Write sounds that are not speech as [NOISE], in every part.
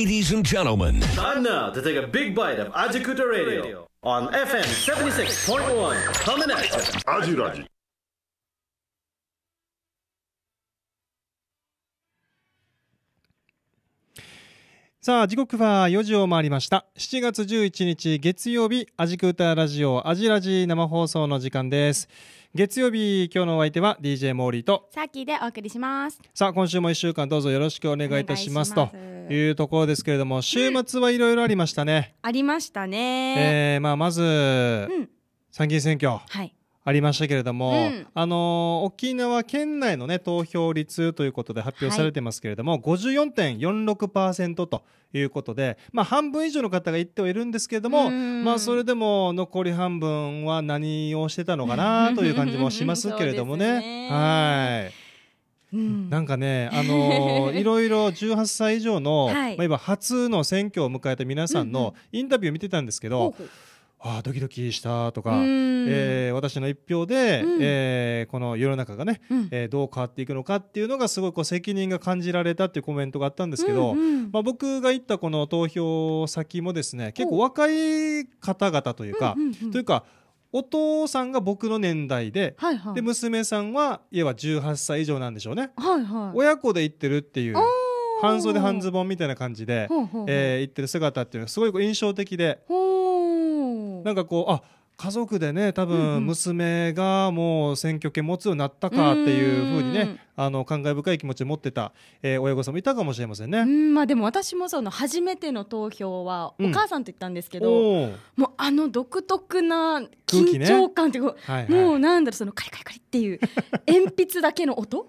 Ladies and gentlemen, time now to take a big bite of Ajikuta Radio on FM 76.1. Coming at you. Ajuraji. さあ、時刻は4時を回りました。7月11日月曜日、アジクータラジオ、アジラジ生放送の時間です。月曜日今日のお相手は DJ モーリーとさっきでお送りしますさあ今週も一週間どうぞよろしくお願いいたしますというところですけれども週末はいろいろありましたね、うん、ありましたね、えーまあ、まず、うん、参議院選挙、はい、ありましたけれども、うん、あの沖縄県内の、ね、投票率ということで発表されてますけれども、はい、54.46%ということで、まあ、半分以上の方が言ってはいるんですけれども、まあ、それでも残り半分は何をしてたのかなという感じもしますけれどもね。[LAUGHS] ねはいうん、なんかね、あのー、[LAUGHS] いろいろ18歳以上の、はい、まあ、今初の選挙を迎えた皆さんのインタビューを見てたんですけど、うんうんああドキドキしたとか、えー、私の一票で、うん、えー、この世の中がね、うん、えー、どう変わっていくのかっていうのがすごいこう責任が感じられたっていうコメントがあったんですけど、うんうん、まあ、僕が行ったこの投票先もですね結構若い方々というか、うんうんうん、というかお父さんが僕の年代ではいはい、で娘さんは家は18歳以上なんでしょうね、はいはい、親子で行ってるっていう。半袖半ズボンみたいな感じで、えー、行ってる姿っていうのがすごい印象的で。ほうなんかこうあ家族でね多分娘がもう選挙権持つようになったかっていうふうにね、うんあの感慨深い気持ちを持ってた、えー、親御さんもいたかもしれませんね。んまあ、でも私もその初めての投票はお母さんと言ったんですけど、うん、もうあの独特な緊張感っていう、もうなんだろうそのカリカリカリっていう鉛筆だけの音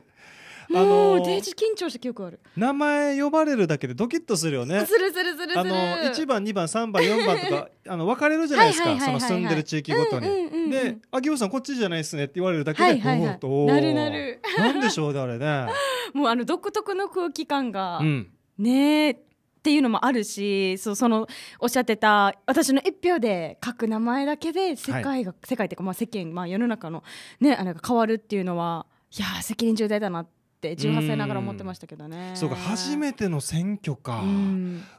あのー、デージ緊張した記憶ある名前呼ばれるだけでドキッとするよねするするするあの1番2番3番4番とか [LAUGHS] あの分かれるじゃないですかその住んでる地域ごとに、うんうんうん、で「あきおさんこっちじゃないですね」って言われるだけで、はいはいはい、なるなるなんでしょうねあれね [LAUGHS] もうあの独特の空気感が、うん、ねえっていうのもあるしそうそのおっしゃってた私の一票で書く名前だけで世界が、はい、世界っていうか、まあ、世間、まあ、世の中の,、ね、あれが変わるっていうのはいや責任重大だなってって18歳ながら思ってましたけどねそうか初めての選挙か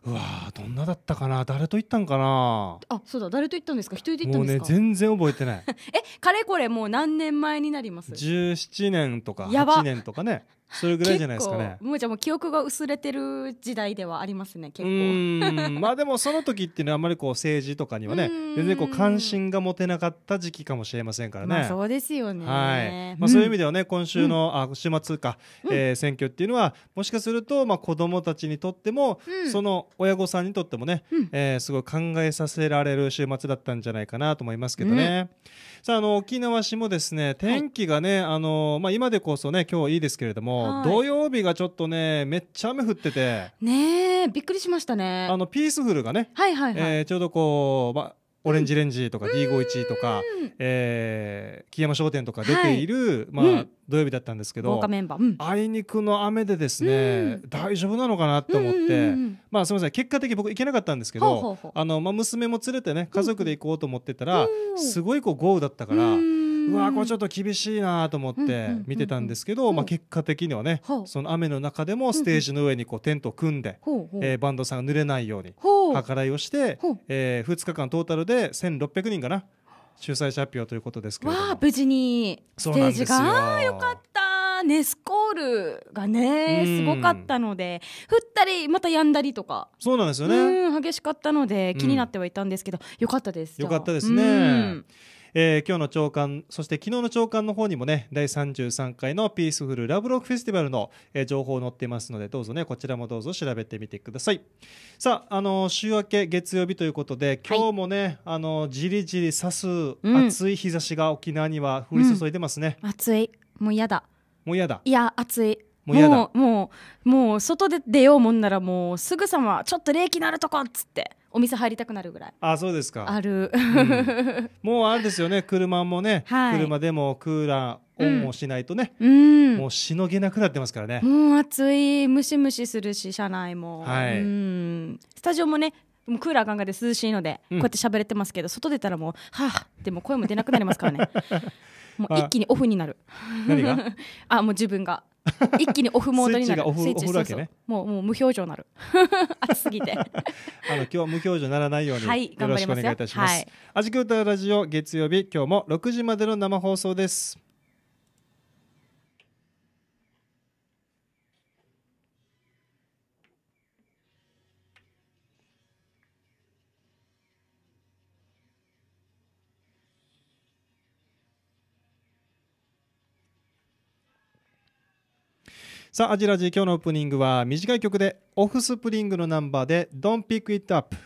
うわどんなだったかな誰と行ったんかなあそうだ誰と行ったんですか一人で行ったんですかもうね全然覚えてない [LAUGHS] えかれこれもう何年前になります17年とか8年とかねそれぐらいじゃないですかね。[LAUGHS] もうじゃもう記憶が薄れてる時代ではありますね。結構。まあでもその時っていうのはあんまりこう政治とかにはね、全然こう関心が持てなかった時期かもしれませんからね。まあ、そうですよね。はい。まあそういう意味ではね、今週の、あ週末か、うえー、選挙っていうのはもしかすると、まあ、子どもたちにとっても、うん、その親御さんにとってもね、うん、えー、すごい考えさせられる週末だったんじゃないかなと思いますけどね。さああの沖縄市もですね天気がね、はい、あのまあ、今でこそね今日いいですけれども、土曜日がちょっとねめっちゃ雨降っててねびっくりしましたねあのピースフルがね、はいはいはい、えー、ちょうどこう、まあオレンジレンジとか D51 とか、えー、木山商店とか出ている、まあ、土曜日だったんですけどあいにくの雨でですね、大丈夫なのかなって思って、まあすみません結果的に僕行けなかったんですけどあの、まあ、娘も連れてね家族で行こうと思ってたら、すごいこう豪雨だったから。うわこれちょっと厳しいなと思って見てたんですけど、まあ、結果的にはね、その雨の中でもステージの上にこうテントを組んで、うえバンドさんが濡れないように計らいをして、えー、2日間トータルで1600人かな主催者発表ということですけどわあ無事にステージがよかったねスコールがねすごかったので降ったりまた止んだりとかそうなんですよね激しかったので気になってはいたんですけど、よかったですよかったですね、えー、今日の朝刊、そして昨日の朝刊の方にもね、第33回のピースフルラブロックフェスティバルの、えー、情報載ってますので、どうぞね、こちらもどうぞ調べてみてください。さあ、あのー、週明け月曜日ということで、今日もね、はい、あのー、じりじりさす暑い日差しが沖縄には降り注いでますね。うんうん、暑い。もう嫌だ。もう嫌だ。いや、暑い。もうだもうもう外で出ようもんならもうすぐさまちょっと冷気なるとこっつってお店入りたくなるぐらいあそうですかある、うん、もうあれですよね [LAUGHS] 車もね、はい、車でもクーラーオンもしないとね、うん、もうしのげなくなってますからねもう暑いムシムシするし車内も、はい、うん、スタジオもねもうクーラーガンガンで涼しいので、こうやって喋れてますけど、外出たらもうはあでも声も出なくなりますからねもう一気にオフになる何が [LAUGHS] あもう自分が一気にオフモードになるスイッチもうもう無表情なる暑 [LAUGHS] すぎて [LAUGHS] あの今日は無表情ならないように、はい、よろしくお願いいたします、はい、アジクラジオ月曜日今日も6時までの生放送ですさあ、アジラジ、今日のオープニングは短い曲で、オフスプリングのナンバーで、Don't Pick It Up。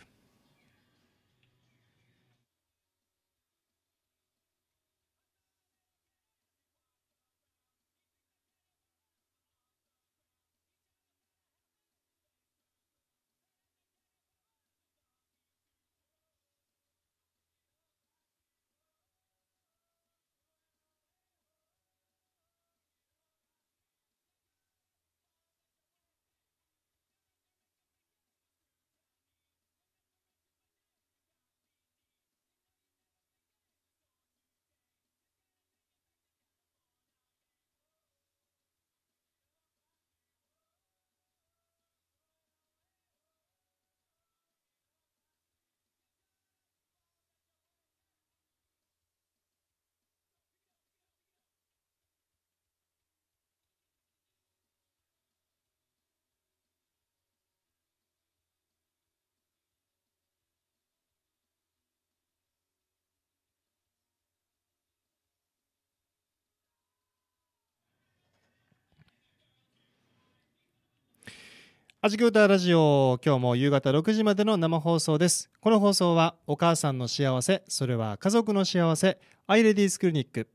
はじく歌ラジオ今日も夕方6時までの生放送ですこの放送はお母さんの幸せそれは家族の幸せアイレディスクリニック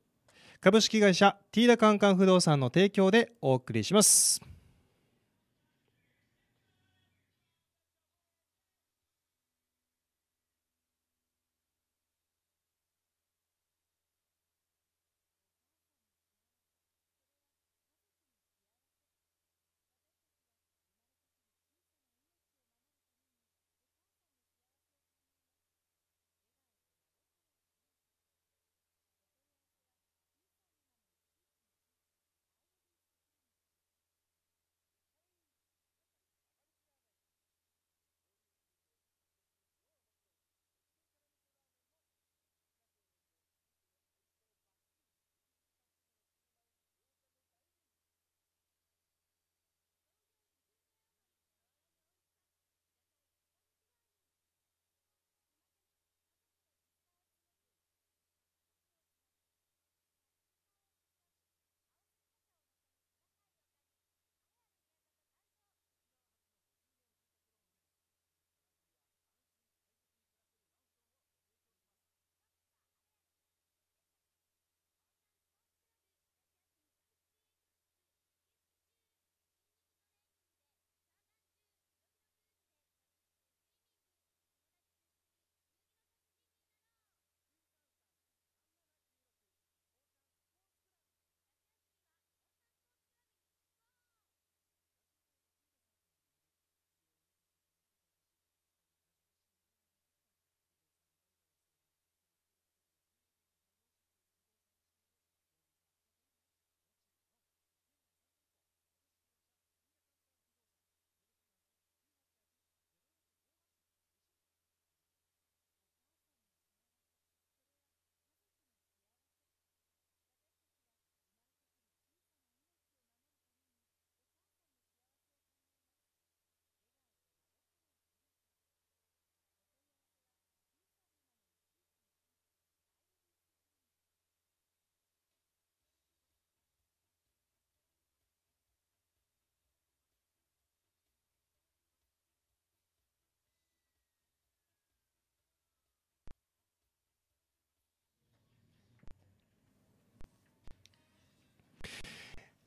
株式会社ティーダカンカン不動産の提供でお送りします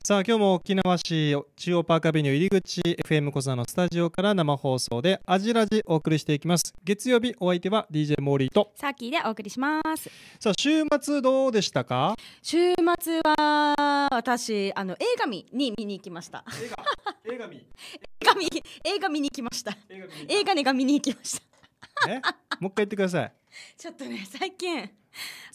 さあ今日も沖縄市中央パークアベニュー入り口 FM 小座のスタジオから生放送でアジラジお送りしていきます月曜日お相手は DJ モーリーとサーキーでお送りしますさあ週末どうでしたか週末は私あの映画見に見に行きました映画映画見 [LAUGHS] 映画見映画見に行きました映画ねが見に行きましたえもう一回言ってくださいちょっとね最近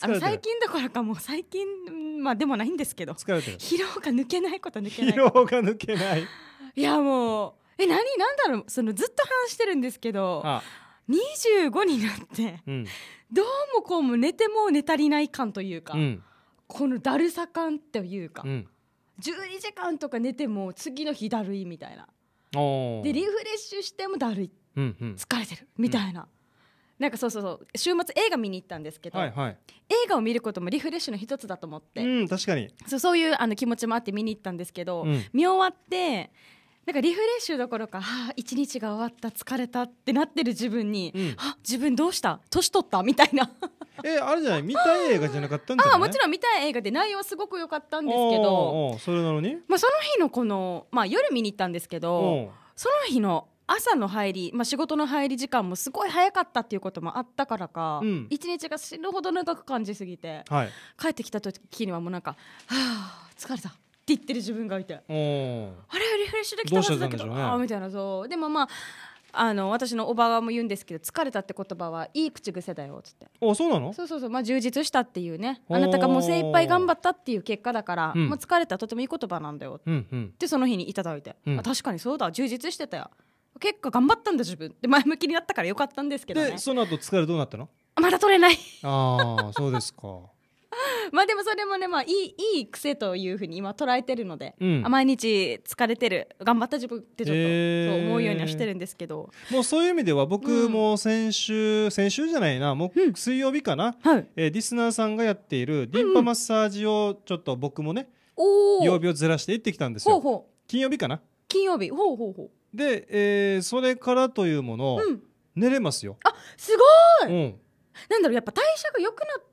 あの最近だからかもう最近まあでもないんですけど疲れてる疲労が抜けないこと抜けない疲労が抜けない [LAUGHS] いやもうえ何何だろうそのずっと話してるんですけどあ25になって、うん、どうもこうも寝ても寝足りない感というか、うん、このだるさ感というか、うん、12時間とか寝ても次の日だるいみたいなでリフレッシュしてもだるいうんうん、疲れてるみたいな、なんかそうそうそう週末映画見に行ったんですけど、はいはい、映画を見ることもリフレッシュの一つだと思って、うん、確かにそうそういうあの気持ちもあって見に行ったんですけど、うん、見終わってなんかリフレッシュどころか、はあ、一日が終わった、疲れたってなってる自分に、うん、はあ、自分どうした年取ったみたいな [LAUGHS] えあれじゃない [LAUGHS] 見たい映画じゃなかったんじゃないあもちろん見たい映画で内容はすごく良かったんですけどおおそれなのに、まあ、その日のこの、まあ、夜見に行ったんですけどその日の朝の入り、まあ、仕事の入り時間もすごい早かったっていうこともあったからか、うん、一日が死ぬほど長く感じすぎて、はい、帰ってきた時にはもうなんか「はあ疲れた」って言ってる自分がいてあれリフレッシュできたはずだけどど、ね、あみたいなそうでもまああの私のおばはも言うんですけど疲れたって言葉はいい口癖だよっつってあそうなのそうそうそうまあ充実したっていうねあなたがもう精一杯頑張ったっていう結果だから、うん、まあ、疲れたとてもいい言葉なんだよって、うんうん、その日にいただいて、うん、あ確かにそうだ充実してたよ結構頑張ったんだ自分で前向きになったからよかったんですけど、ね、でその後疲れどうなったのまだ取れないああそうですか [LAUGHS] まあでもそれもね、まあ、いいいい癖というふうに今捉えてるので、うん、毎日疲れてる頑張った自分ってちょっと、えー、そう思うようにはしてるんですけどもうそういう意味では僕も先週、うん、先週じゃないなもう水曜日かな、うん、はい、えー、リスナーさんがやっているリンパマッサージをちょっと僕もね、うんうん、曜日をずらして行ってきたんですよ金曜日かな金曜日ほうほうほうで、えー、それからというもの、うん、寝れますよあすごい、うん、なんだろうやっぱ代謝が良くなっ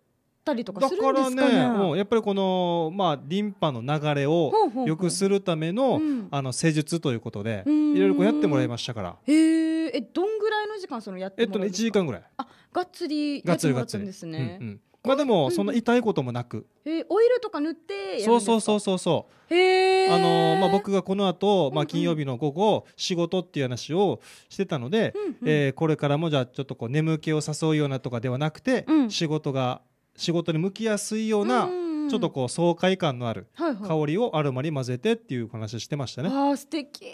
たりとかするんですか、ね、だからね、もうやっぱりこの、まあ、リンパの流れを良くするための,、あの施術ということでいろいろこうやってもらいましたからへえどんぐらいの時間そのやってもらえっとね1時間ぐらいあがっつりやってもらったんですね、まあでもそんな痛いこともなく、うん、えー、オイルとか塗ってそうそうそうそうそうへあのー、まあ、僕がこの後、まあ金曜日の午後、仕事っていう話をしてたので、うんうん、えー、これからもじゃあちょっとこう眠気を誘うようなとかではなくて、うん、仕事が仕事に向きやすいような、うちょっとこう爽快感のある香りをアロマに混ぜてっていう話してましたね。はいはい、あ素敵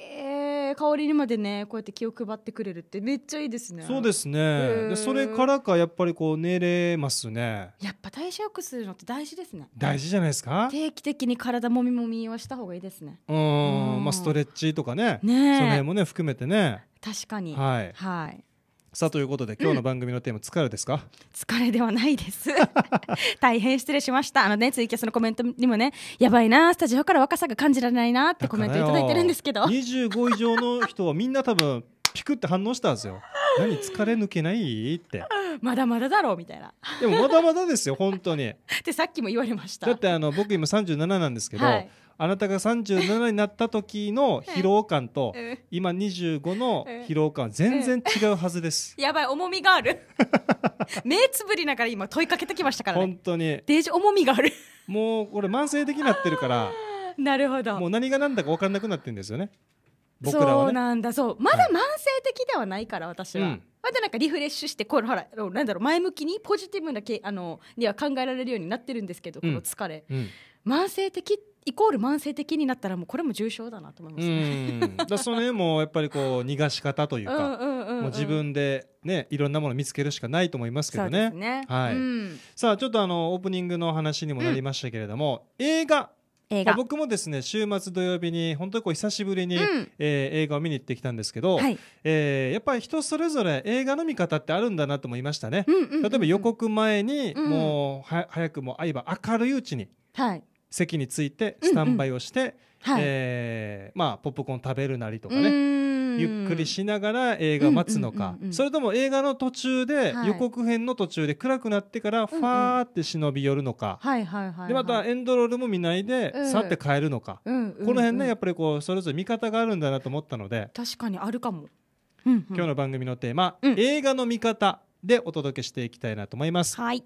えー、香りにまでねこうやって気を配ってくれるってめっちゃいいですねそうですね、でそれからかやっぱりこう寝れますねやっぱ代謝良くするのって大事ですね大事じゃないですか定期的に体もみもみはした方がいいですねうんまあストレッチとかねねその辺もね含めてね確かにはい、はいさあということで今日の番組のテーマ、疲れですか、疲れではないです [LAUGHS] 大変失礼しましたあのねツイキャスのコメントにもねやばいなスタジオから若さが感じられないなってコメント頂いてるんですけど二十五以上の人はみんな多分ピクって反応したんですよ何疲れ抜けないってまだまだだろうみたいなでもまだまだですよ本当にで [LAUGHS] さっきも言われましただってあの僕今三十七なんですけど、はいあなたが37になった時の疲労感と、今25の疲労感は全然違うはずです。やばい、重みがある。[LAUGHS] 目つぶりながら今問いかけてきましたからね。本当に。デージ重みがある。もうこれ慢性的になってるから。[LAUGHS] なるほど。もう何が何だか分かんなくなってるんですよね。僕らは、ね、そうなんだそうまだ慢性的ではないから、私は、うん、まだなんかリフレッシュしてこれほらなんだろう前向きにポジティブなけあのには考えられるようになってるんですけど、この疲れ、うんうん、慢性的ってイコール慢性的になったらもうこれも重症だなと思います、ね、だその辺もやっぱりこう逃がし方というか、もう自分でねいろんなものを見つけるしかないと思いますけどね。はい、さあちょっとあのオープニングの話にもなりましたけれども、うん、映画まあ、僕もですね週末土曜日に本当にこう久しぶりに、うん、えー、映画を見に行ってきたんですけど、はい、えー、やっぱり人それぞれ映画の見方ってあるんだなと思いましたね、例えば予告前に、もうは早くも会えば明るいうちに、はい、席についてスタンバイをして、うんうん、えー、まあ、ポップコーン食べるなりとかねゆっくりしながら映画待つのか、うんうんうんうん、それとも映画の途中で、予告編の途中で暗くなってからファーって忍び寄るのか、またエンドロールも見ないで、さって帰るのか、うんうんうん、この辺ねやっぱりこうそれぞれ見方があるんだなと思ったので確かにあるかも、うんうん、今日の番組のテーマ、うん、映画の見方でお届けしていきたいなと思います、はい、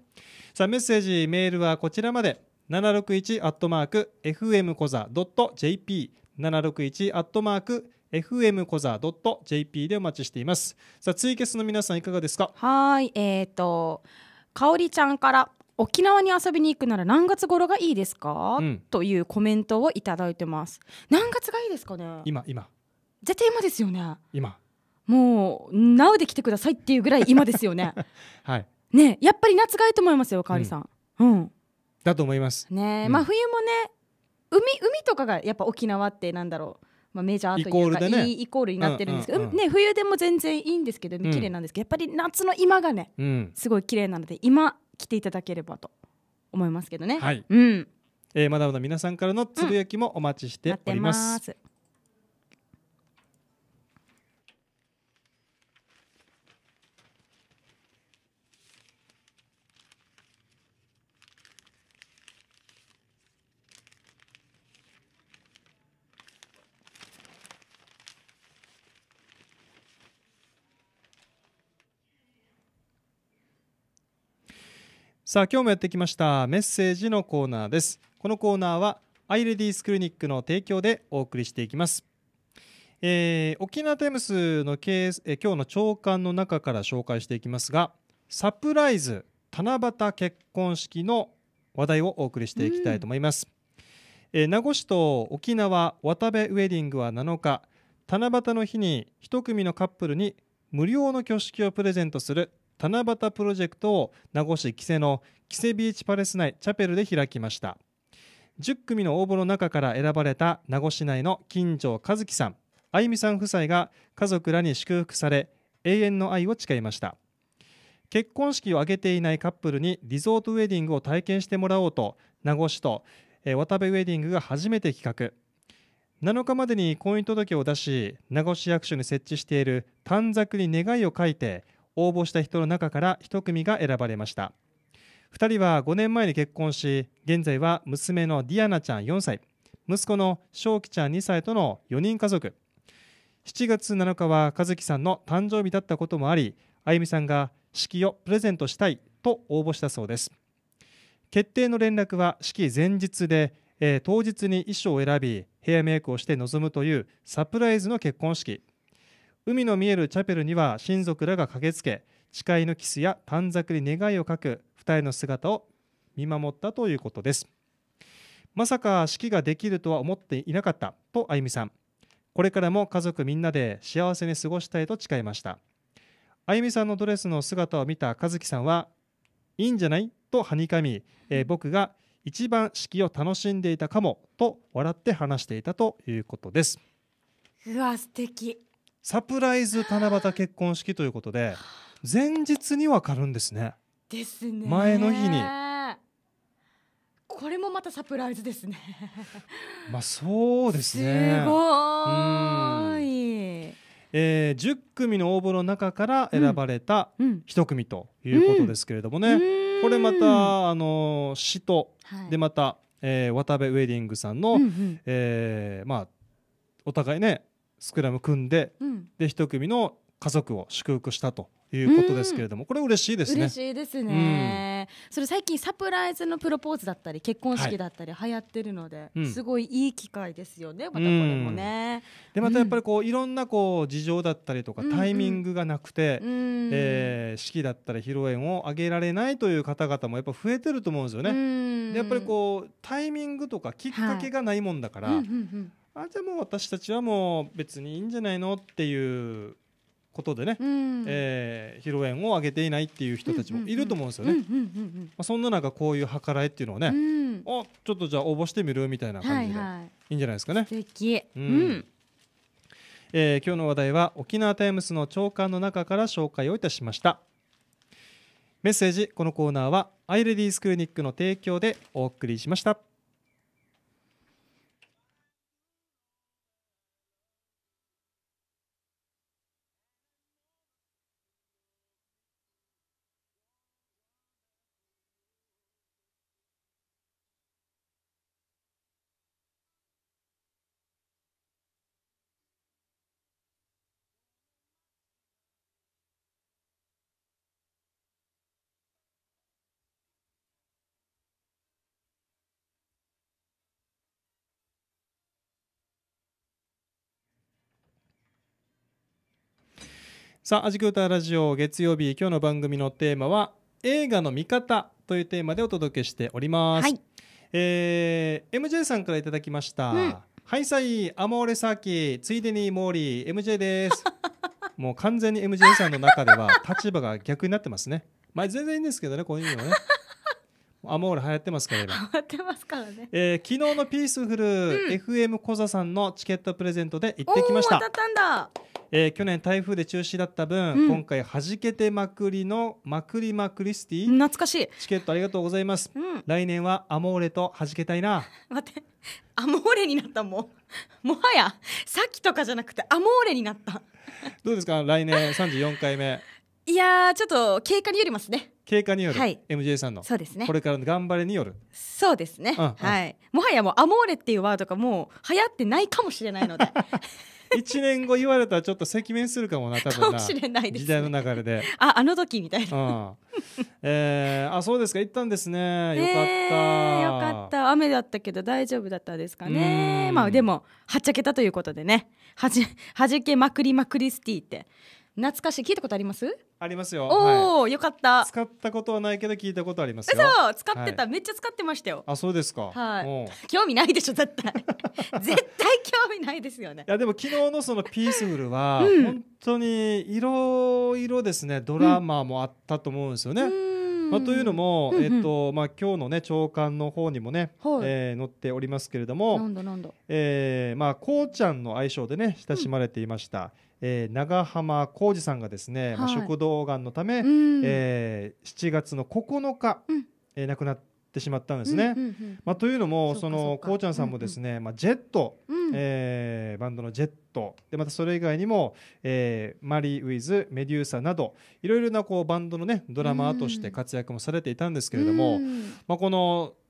さあメッセージメールはこちらまで761アットマーク FM コザ .jp 761アットマーク FM コザ .jp でお待ちしていますさあツイキャスの皆さんいかがですかはいえっ、ー、とかおりちゃんから沖縄に遊びに行くなら何月頃がいいですか、うん、というコメントをいただいてます何月がいいですかね今今絶対今ですよね今もう n o で来てくださいっていうぐらい今ですよねはいねやっぱり夏がいいと思いますよかおりさん、うん、うんだと思います。ね、うん、まあ冬もね海海とかがやっぱ沖縄ってなんだろう。まあ、メジャーというかイコ,、ね、イコールになってるんですけど、ね、冬でも全然いいんですけど綺麗なんですけど、やっぱり夏の今がね、すごい綺麗なので今来ていただければと思いますけどね。はい、うんえー、まだまだ皆さんからのつぶやきもお待ちしております。うんさあ今日もやってきましたメッセージのコーナーですこのコーナーはアイレディースクリニックの提供でお送りしていきます、えー、沖縄テムスの経営ス、え今日の朝刊の中から紹介していきますがサプライズ七夕結婚式の話題をお送りしていきたいと思います、えー、名護市と沖縄渡部ウェディングは7日七夕の日に一組のカップルに無料の挙式をプレゼントする七夕プロジェクトを名護市木瀬の木瀬ビーチパレス内チャペルで開きました10組の応募の中から選ばれた名護市内の金城和樹さんあゆみさん夫妻が家族らに祝福され永遠の愛を誓いました結婚式を挙げていないカップルにリゾートウェディングを体験してもらおうと名護市と渡部ウェディングが初めて企画7日までに婚姻届を出し名護市役所に設置している短冊に願いを書いて応募した人の中から1組が選ばれました2人は5年前に結婚し現在は娘のディアナちゃん4歳息子の翔輝ちゃん2歳との4人家族7月7日は和樹さんの誕生日だったこともありあゆみさんが式をプレゼントしたいと応募したそうです決定の連絡は式前日で、えー、当日に衣装を選びヘアメイクをして臨むというサプライズの結婚式海の見えるチャペルには親族らが駆けつけ誓いのキスや短冊に願いを書く2人の姿を見守ったということですまさか式ができるとは思っていなかったとあゆみさんこれからも家族みんなで幸せに過ごしたいと誓いましたあゆみさんのドレスの姿を見た和樹さんはいいんじゃないとはにかみ、えー、僕が一番式を楽しんでいたかもと笑って話していたということですうわ素敵サプライズ七夕結婚式ということで前日にわかるんですねですね前の日にこれもまたサプライズですね [LAUGHS] まあそうですねすごいえー、10組の応募の中から選ばれた1組ということですけれどもね、うんうん、これまた、あの詩と、はい、でまた、えー、渡部ウェディングさんの、うんうん、えー、まあ、お互いねスクラム組んで、うん、で一組の家族を祝福したということですけれども、うん、これ嬉しいですね。嬉しいですね、うん、それ最近サプライズのプロポーズだったり結婚式だったり流行ってるので、はい、すごいいい機会ですよね。またこれもね。でまたやっぱりこういろんなこう事情だったりとかタイミングがなくて、うんうん、えー、式だったり披露宴を挙げられないという方々もやっぱ増えてると思うんですよね。やっぱりこうタイミングとかきっかけがないもんだから。はいうんうんうんあじゃあもう私たちはもう別にいいんじゃないのっていうことでね、うん、えー、披露宴を上げていないっていう人たちもいると思うんですよね。まあ、そんな中こういう計らいっていうのはね、うん、おちょっとじゃあ応募してみるみたいな感じで、はいい、いんじゃないですかね。素敵、うん、うんえー、今日の話題は沖縄タイムスの朝刊の中から紹介をいたしましたメッセージこのコーナーはアイレディースクリニックの提供でお送りしましたさあ、アジクータラジオ月曜日、今日の番組のテーマは、映画の見方というテーマでお届けしております。はい、えー、MJ さんからいただきました。うん、ハイサイ、アモーレサーキ、ー、ついでにモーリー、MJ です。[LAUGHS] もう完全に MJ さんの中では立場が逆になってますね。まあ、全然いいんですけどね、こういうのね。アモーレ流行ってますから今流行ってますからね、えー、昨日のピースフル、うん、FM 小座さんのチケットプレゼントで行ってきましたお当たったんだえー、去年台風で中止だった分、うん、今回はじけてまくりのまくりまくりスティ懐かしいチケットありがとうございます、うん、来年はアモーレとはじけたいな待ってアモーレになったもんもはやさっきとかじゃなくてアモーレになったどうですか来年34回目いやちょっと経過によりますね経過による、はい、MJ さんのそうです、ね、これからの頑張れによるそうですね、うん、はい、もはやもう「アモーレ」っていうワードがもう流行ってないかもしれないので1 [LAUGHS] 年後言われたらちょっと赤面するかもな多分な時代の流れで [LAUGHS] ああの時みたいな、うん、えー、あそうですか行ったんですねよかった、えー、よかった雨だったけど大丈夫だったですかねまあでもはっちゃけたということでねはじはじけまくりまくりスティって懐かしい聞いたことありますありますよおお、はい、よかった使ったことはないけど聞いたことありますそう使ってた、はい、めっちゃ使ってましたよあそうですかはい興味ないでしょ絶対 [LAUGHS] 絶対興味ないですよねいやでも昨日のそのピースフルは、うん、本当にいろいろですねドラマもあったと思うんですよね、うんまあ、というのも、うんうん、えっとまあ、今日の、ね、朝刊の方にもね、えー、載っておりますけれどもなえー、まあ、こうちゃんの愛称でね親しまれていました、うんえー、長浜浩二さんがですね、はい、食道がんのため、うん、えー、7月の9日、うん、えー、亡くなってしまったんですね。うんうんうん、まあ、というのもそのこうちゃんさんもですね、うんうん、まあ、ジェット、うん、えー、バンドのジェットでまたそれ以外にも、えー、マリー・ウィズメデューサなどいろいろなこうバンドのねドラマーとして活躍もされていたんですけれども、うん、まあ、この「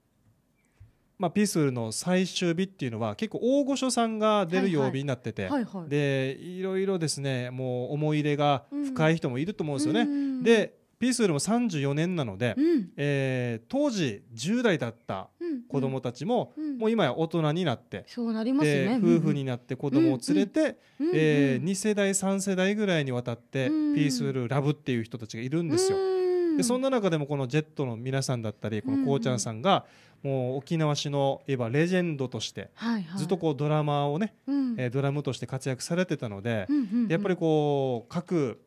まあ、ピースフルの最終日っていうのは結構大御所さんが出る曜日になってて、はいはい、でいろいろですねもう思い入れが深い人もいると思うんですよね。うん、でピースフルも34年なので、うん、えー、当時10代だった子供たちも、うんもう今や大人になってそうなりますね、夫婦になって子供を連れて、うんうん、えー、2世代3世代ぐらいにわたって、ピースフルラブっていう人たちがいるんですよ。でそんな中でもこのジェットの皆さんだったりこのこうちゃんさんが、もう沖縄市のいわばレジェンドとして、はいはい、ずっとこうドラマーをね、うん、えドラムとして活躍されてたので、うんうんうん、やっぱりこう各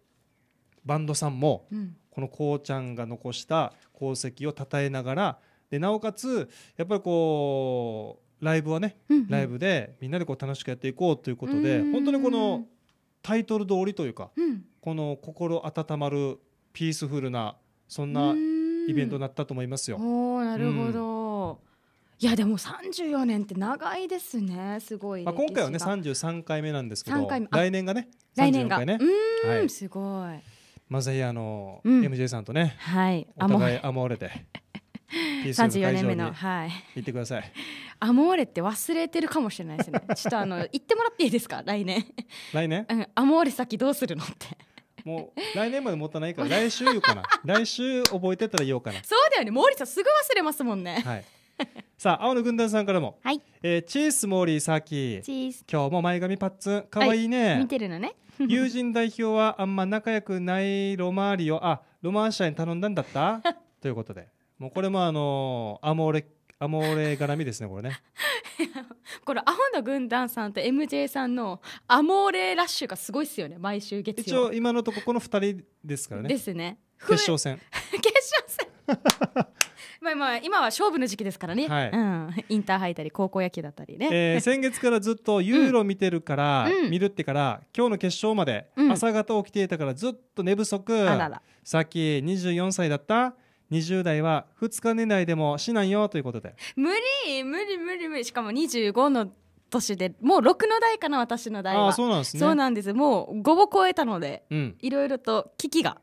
バンドさんも、うん、このこうちゃんが残した功績を称えながらでなおかつやっぱりこうライブはね、うんうん、ライブでみんなでこう楽しくやっていこうということで、本当にこのタイトル通りというか、うん、この心温まるピースフルなそんなイベントになったと思いますよ。なるほど、いやでも34年って長いですねすごい、まあ、今回はね33回目なんですけど来年がね来年が回ねうん、はい、すごいまあぜひあの、うん、MJ さんとね、はい、お互いあもれて34年目のはい行ってくださいアモーレって忘れてるかもしれないですね [LAUGHS] ちょっとあの行ってもらっていいですか来年来年、うん、アモーレ先どうするのってもう来年まで持たないから来週言うかな [LAUGHS] 来週覚えてたら言おうかなそうだよね毛利さんすぐ忘れますもんねはいさあ青野軍団さんからも、はいえー、チースモーリーサキチース今日も前髪パッツンかわいいね、はい、見てるのね [LAUGHS] 友人代表はあんま仲良くないロマーリオあロマーシャに頼んだんだった [LAUGHS] ということでもうこれもあのー、アモーレアモーレ絡みですねこれね [LAUGHS] これ青野軍団さんと MJ さんのアモーレラッシュがすごいっすよね毎週月曜一応今のとここの2人ですからねですね決勝戦決勝戦まあまあ今は勝負の時期ですからね、はいうん、[LAUGHS] インターハイたり高校野球だったりね、えー、[LAUGHS] 先月からずっとユーロ見てるから、うん、見るってから今日の決勝まで、朝方起きていたからずっと寝不足、うん、さっき24歳だった20代は2日寝ないでもしないよということで無理無理無理無理しかも25の年でもう6の代かな私の代はそうなんですねそうなんですもう5を超えたのでいろいろと危機が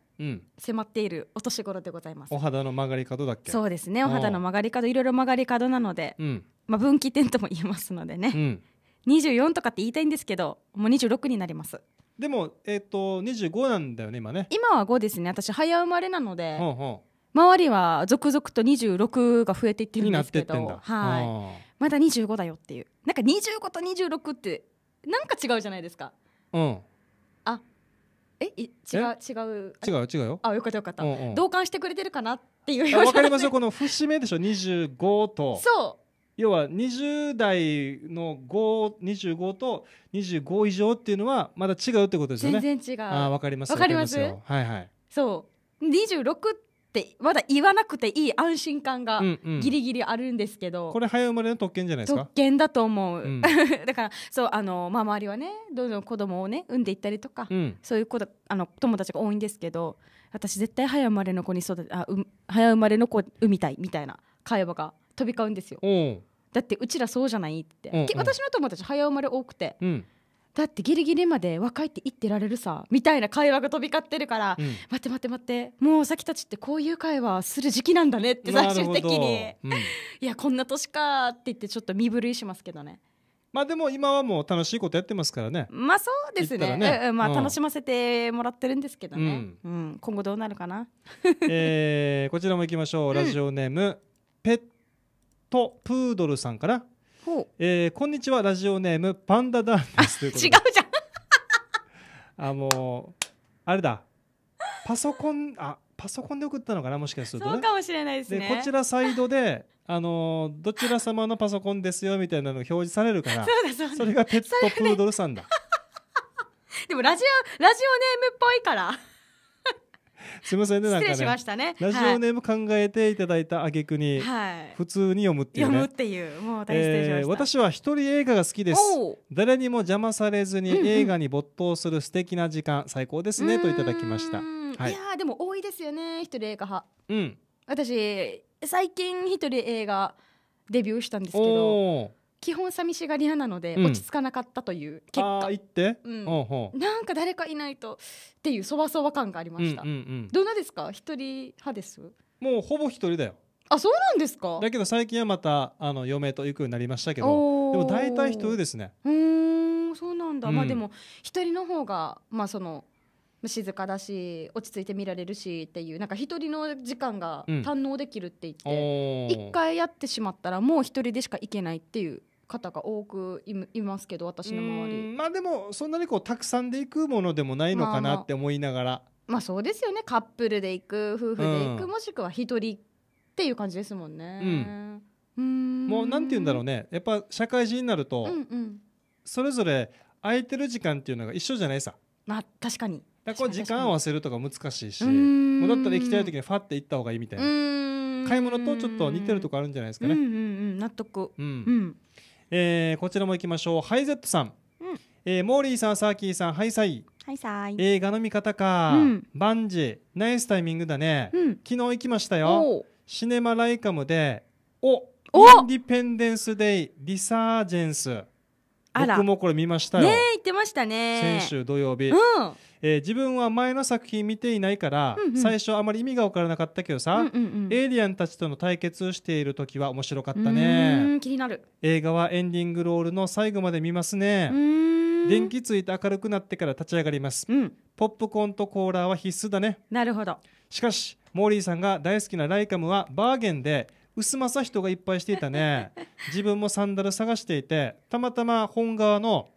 迫っているお年頃でございます、うん、お肌の曲がり角だっけそうですねお肌の曲がり角いろいろ曲がり角なので、うん、まあ、分岐点とも言えますのでね、うん、24とかって言いたいんですけどもう26になりますでも、えーと、と25なんだよね今ね今は5ですね私早生まれなのでほうほう周りは続々と26が増えていってるんですけどはいまだ25だよっていうなんか25と26ってなんか違うじゃないですか、うん、えい違う違う違う違うよあよかったよかった、同感してくれてるかなっていうわかりますよこの節目でしょ25とそう要は20代の525と25以上っていうのはまだ違うってことですよね全然違うあわかりますわかりますはいはいそう26ってまだ言わなくていい安心感がギリギリあるんですけど、うんうん、これ早生まれの特権じゃないですか特権だと思う、うん、[LAUGHS] だからそうあの、まあ、周りはねどんどん子供をね産んでいったりとか、うん、そういう子だあの友達が多いんですけど私絶対早生まれの子に育あう早生まれの子産みたいみたいな会話が飛び交うんですよだってうちらそうじゃないって、うんうん、私の友達早生まれ多くて、うんだってギリギリまで若いって言ってられるさみたいな会話が飛び交ってるから、うん、待って待って待ってもうさきたちってこういう会話する時期なんだねって最終的に、うん、いやこんな年かって言ってちょっと身震いしますけどね。まあでも今はもう楽しいことやってますからね。まあそうですね。ねうん、まあ楽しませてもらってるんですけどね。うん、うん、今後どうなるかな。[LAUGHS] えー、こちらも行きましょう。ラジオネーム、ペットプードルさんからえー、こんにちはラジオネームパンダダンです違うじゃんあのあれだパソコンあパソコンで送ったのかなもしかすると、ね、そうかもしれないですねこちらサイドであのどちら様のパソコンですよみたいなのが表示されるからそれがペットプードルさんだ [LAUGHS] でもラジオラジオネームっぽいからすみませんね、なんか、ね、失礼しましたね。ラジオネーム考えていただいた挙句に、はい、普通に読むっていう、ね、読むっていう、もう大失礼しました、えー。私は一人映画が好きです。誰にも邪魔されずに映画に没頭する素敵な時間、最高ですねといただきました。はい、いやでも多いですよね、一人映画派。うん。私最近一人映画デビューしたんですけど。基本寂しがり屋なので、落ち着かなかったという結果うん、て、うなんか誰かいないとっていうそわそわ感がありました、うんうんうん、どうなんですか一人派ですもうほぼ一人だよあそうなんですかだけど最近はまたあの嫁と行くようになりましたけどでも大体一人ですねうんそうなんだ、うん、まあでも一人の方がまあその静かだし落ち着いて見られるしっていうなんか一人の時間が堪能できるって言って一、うん、回やってしまったらもう一人でしか行けないっていう方が多くいますけど私の周りまあでもそんなにこうたくさんでいくものでもないのかなって思いながら、まあ、まあそうですよねカップルで行く夫婦で行く、うん、もしくは一人っていう感じですもんね、うん、もうなんて言うんだろうねやっぱ社会人になると、うんうん、それぞれ空いてる時間っていうのが一緒じゃないさまあ確かにだから時間合わせるとか難しいしもうだったら行きたい時にファって行った方がいいみたいな買い物とちょっと似てるとこあるんじゃないですかねうんうん、うん、納得うん、うんえー、こちらもいきましょうハイゼットさん、うんえー、モーリーさんサーキーさんハイサイ映画の見方か、うん、バンジーナイスタイミングだね、うん、昨日行きましたよシネマライカムでおインディペンデンス・デイ・リサージェンス僕もこれ見ましたよね言ってましたね先週土曜日、うんえー、自分は前の作品見ていないから、うんうん、最初あまり意味が分からなかったけどさ、うんうんうん、エイリアンたちとの対決している時は面白かったね気になる映画はエンディングロールの最後まで見ますね電気ついて明るくなってから立ち上がります、うん、ポップコーンとコーラは必須だねなるほどしかしモーリーさんが大好きなライカムはバーゲンで薄政人がいっぱいしていたね自分もサンダル探していてたまたま本側の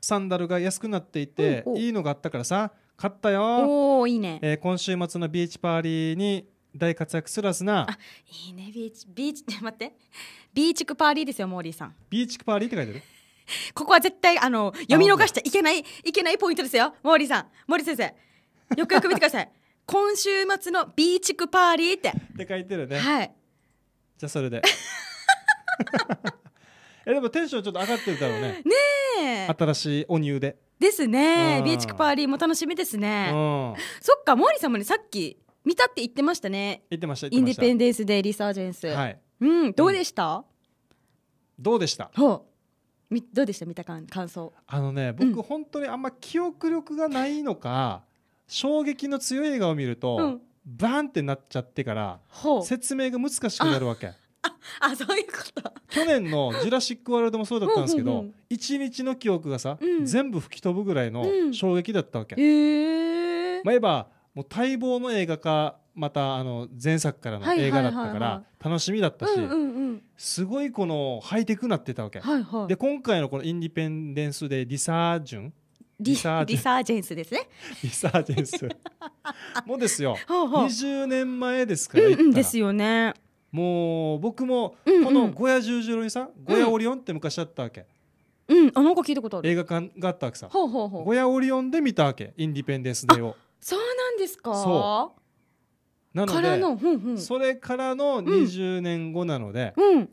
サンダルが安くなっていていいのがあったからさ買ったよおいいね、えー、今週末のビーチパーリーに大活躍すらすなあいいねビーチビーチ [LAUGHS] 待ってビーチクパーリーですよモーリーさんビーチクパーリーって書いてる [LAUGHS] ここは絶対あの読み逃しちゃいけないいけないポイントですよモーリーさんモーリー先生よくよく見てください [LAUGHS] 今週末のビーチクパーリーってって書いてるねはいじゃあそれで [LAUGHS] えでもテンションちょっと上がってるだろうねねえ新しいお乳でですねビーチクパーリーも楽しみですねそっか毛利さんもねさっき見たって言ってましたね言ってましたインディペンデンス・デイ・リサージェンスはいうんどうでした、どうでしたほうみどうでした見た感感想あのね僕、本当にあんま記憶力がないのか衝撃の強い映画を見ると、うんバーンってなっちゃってから説明が難しくなるわけ。ああそういうこと去年の「ジュラシック・ワールド」もそうだったんですけど一日の記憶がさ、うん、全部吹き飛ぶぐらいの衝撃だったわけ。うんまあ、言えばもう待望の映画化またあの前作からの映画だったから楽しみだったし、すごいこのハイテクなってたわけ、はいはい、で今回のこの「インディペンデンス・でリサージュン」リサージェンスですね。リサージェンス。[LAUGHS] もうですよ。二十年前ですから。うんですよね。もう僕もこの五夜十十郎にさ、五夜オリオンって昔あったわけ。うん、あなんか聞いたことある。映画館があったわけさ。ほうほうほう。五夜オリオンで見たわけ。インディペンデンスデーを。そうなんですか。そう。なのでの、ふんふんそれからの二十年後なので、うん、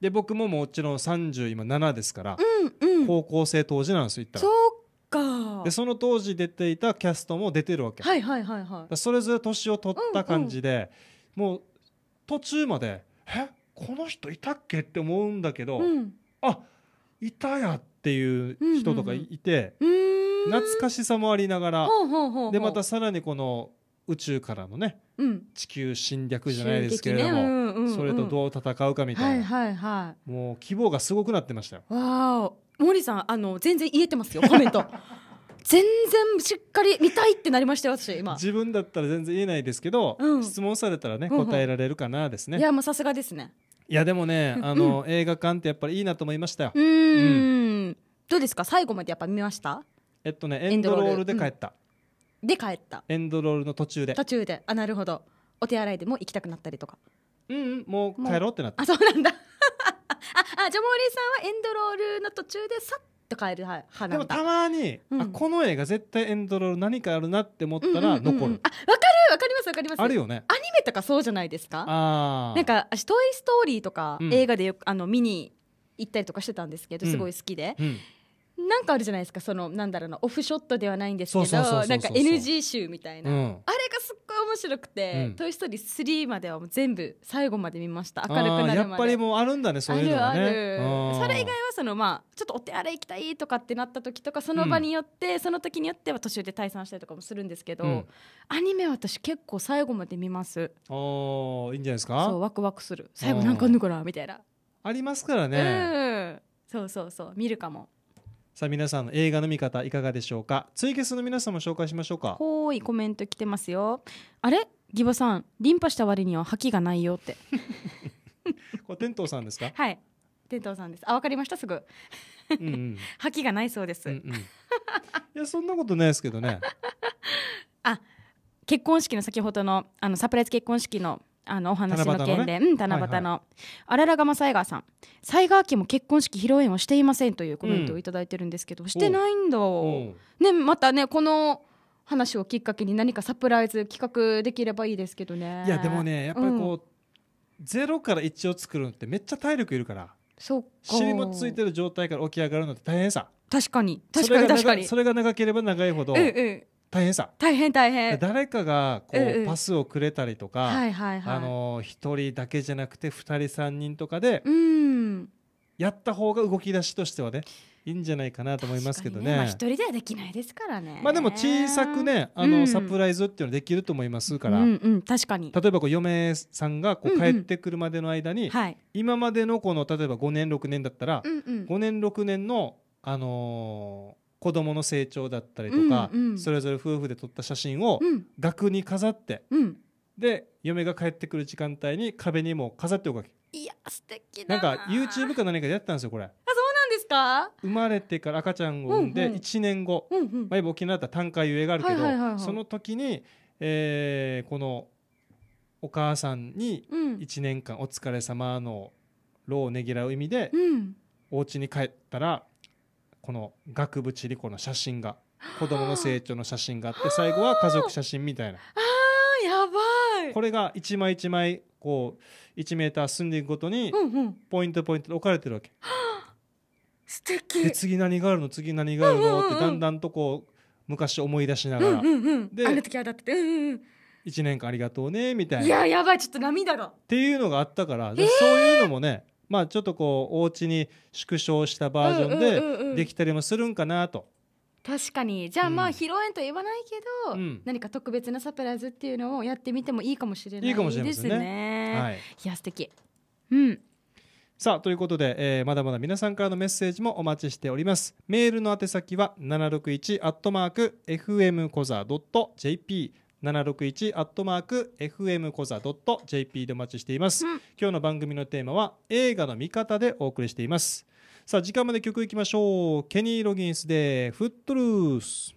で僕ももちろん37ですから、うんうん、高校生当時なんですよ言ったら。そうでその当時出ていたキャストも出てるわけ、はいはいはいはい、それぞれ年を取った感じで、うんうん、もう途中まで「えこの人いたっけ?」って思うんだけど、うん、あいたやっていう人とかいて、うんうん懐かしさもありながらでまたさらにこの宇宙からのね、うん、地球侵略じゃないですけれども、ねうんうんうん、それとどう戦うかみたいな、はいはいはい、もう希望がすごくなってましたよ。わー森さんあの全然言えてますよコメント [LAUGHS] 全然しっかり見たいってなりましたよ私今自分だったら全然言えないですけど、うん、質問されたらね、答えられるかなですね、いやもうさすがですねいやでもね、あの、映画館ってやっぱりいいなと思いましたようんどうですか最後までやっぱ見ましたえっとねエンドロールで帰った、うん、で帰ったエンドロールの途中で途中であなるほどお手洗いでも行きたくなったりとかうん、うん、もう帰ろうってなったあそうなんだ [LAUGHS] ああジョモーリーさんはエンドロールの途中でさっとかえる派でもたまに、うん、あこの映画絶対エンドロール何かあるなって思ったら残る、うんうんうんうん、あわかるわかりますわかりますあるよねアニメとかそうじゃないですかああなんか私「トイ・ストーリー」とか、映画でよくあの見に行ったりとかしてたんですけどすごい好きで、うん、なんかあるじゃないですかそのなんだろうなオフショットではないんですけどなんか NG 集みたいな、うん、あれがすっごい面白くて「うん、トイ・ストーリー3」までは全部最後まで見ました明るくなるまでやっぱりもうあるんだねそういうのが、ね、あるあるそれ以外はそのまあちょっとお手洗い行きたいとかってなった時とかその場によって、うん、その時によっては途中で退散したりとかもするんですけど、アニメは私結構最後まで見ますああいいんじゃないですかそうワクワクする最後なんかあんのかなみたいなありますからね、うんそうそうそう見るかもさあ皆さんの映画の見方いかがでしょうかツイキャスの皆さんも紹介しましょうかほーいコメント来てますよあれギボさんリンパした割には吐きがないよって [LAUGHS] これ天童さんですかはい天童さんですあわかりましたすぐうん、吐きがないそうです、うんうん、いやそんなことないですけどね [LAUGHS] あ結婚式の先ほどのあのサプライズ結婚式のあのお話の件で七夕の,、ねうん七夕のはいはい、あららがまさえがさん「サイガー家も結婚式披露宴をしていません」というコメントを頂いてるんですけど、うん、してないんだ、ね、またねこの話をきっかけに何かサプライズ企画できればいいですけどねいやでもねやっぱりこう、うん、ゼロから1を作るのってめっちゃ体力いるからそう尻もついてる状態から起き上がるのって大変さ確かに確かに確かにそれが長ければ長いほど、うんうん大変さ大変大変誰かがこう、パスをくれたりとか、はいはいはい、あの1人だけじゃなくて2人3人とかで、うん、やった方が動き出しとしてはねいいんじゃないかなと思いますけどね。ねまあ、人ではできないですからね。まあでも小さくね、あの、サプライズっていうのできると思いますから。うんうん、確かに。例えばこう嫁さんがこう帰ってくるまでの間に、うんうん、今までのこの例えば5年6年だったら、うんうん、5年6年のあのー子供の成長だったりとか、うんうん、それぞれ夫婦で撮った写真を額に飾って、うん、で嫁が帰ってくる時間帯に壁にも飾っておくわけいや素敵なんか YouTube か何かでやったんですよこれあそうなんですか生まれてから赤ちゃんを産んで1年後、うんうん、まあ、今沖縄だったら短歌ゆえがあるけど、はいはいはいはい、その時に、えー、このお母さんに1年間お疲れ様の労をねぎらう意味で、うん、お家に帰ったらこの額縁理子の写真が子供の成長の写真があって最後は家族写真みたいなあやばいこれが一枚一枚こう1メーター進んでいくごとにポイントポイントで置かれてるわけ。[GASPS] 素敵で次何があるの次何があるの、ってだんだんとこう昔思い出しながら、であの時あだって、1年間ありがとうねみたいな。いややばいちょっと涙が。っていうのがあったから、そういうのもねまあ、ちょっとこうお家に縮小したバージョンでできたりもするんかなと。確かにじゃあまあ、披露宴と言わないけど、うん、何か特別なサプライズっていうのをやってみてもいいかもしれないですね。いいねはい、いや素敵うんさあということで、えー、まだまだ皆さんからのメッセージもお待ちしておりますメールの宛先は761 fmkoza.jp 761アットマーク FM コザ .jp でお待ちしています、うん、今日の番組のテーマは映画の見方でお送りしていますさあ時間まで曲いきましょうケニー・ロギンスで「フットルース」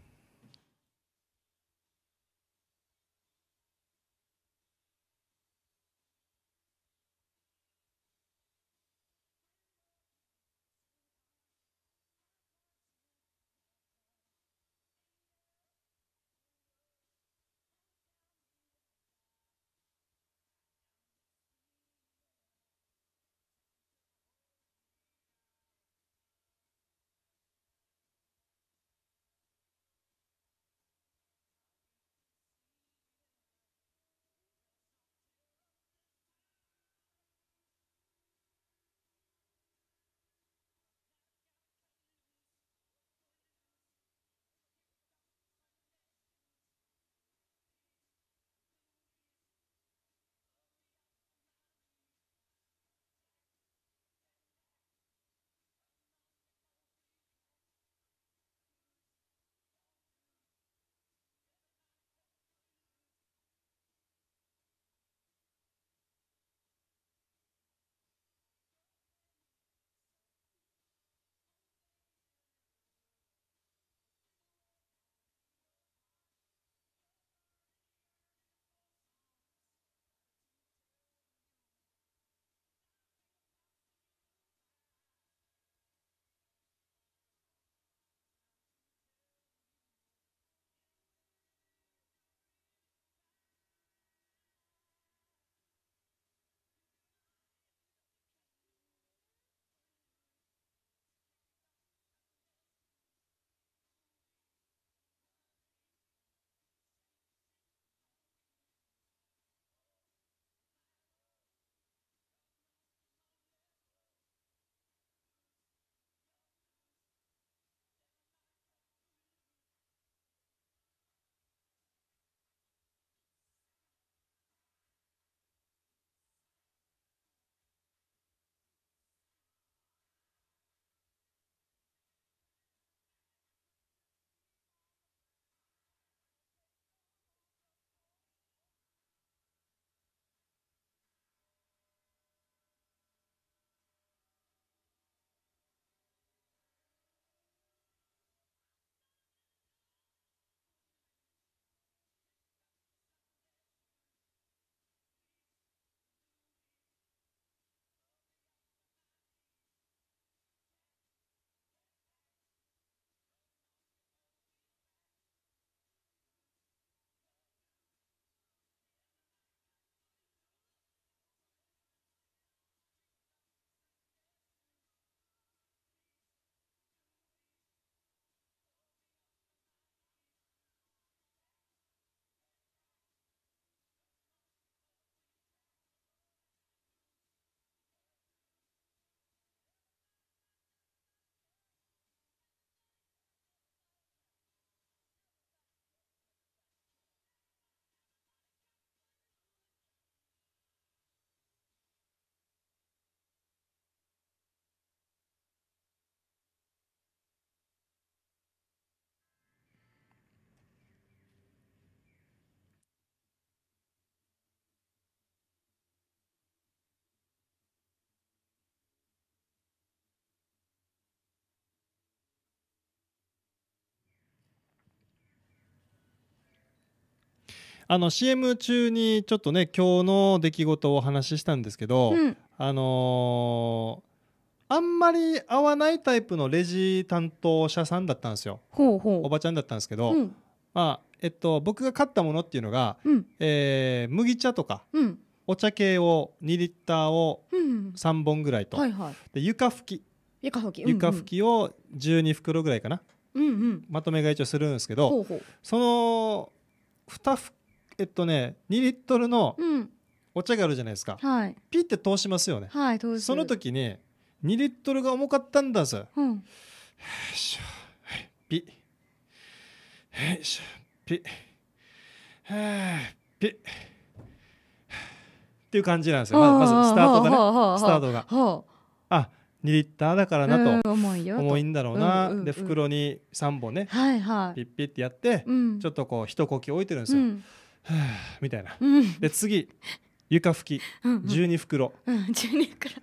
あの CM 中にちょっとね今日の出来事をお話ししたんですけど、うんあのーあんまり合わないタイプのレジ担当者さんだったんですよほうほうおばちゃんだったんですけど、うんまあえっと、僕が買ったものっていうのが、うんえー麦茶とかうんお茶系を2リッターを3本ぐらいと、はいはいで床拭き床拭きうんうん床拭きを12袋ぐらいかな、うんうんまとめ買い一応するんですけどほうほうその2えっとね2リットルのお茶があるじゃないですか、はいピッて通しますよね、はいすその時に2リットルが重かったんだすうんいしょはいピッよいしょピッはピッっていう感じなんですよままずスタートがねスタートがあ2リッターだからなと、ん重いよ重いんだろうな、うんうんうんで袋に3本ねはいはいピッピッってやって、うんちょっとこう一呼吸置いてるんですよ、うんはあ、みたいな、うん、で次床拭き12袋、うん12袋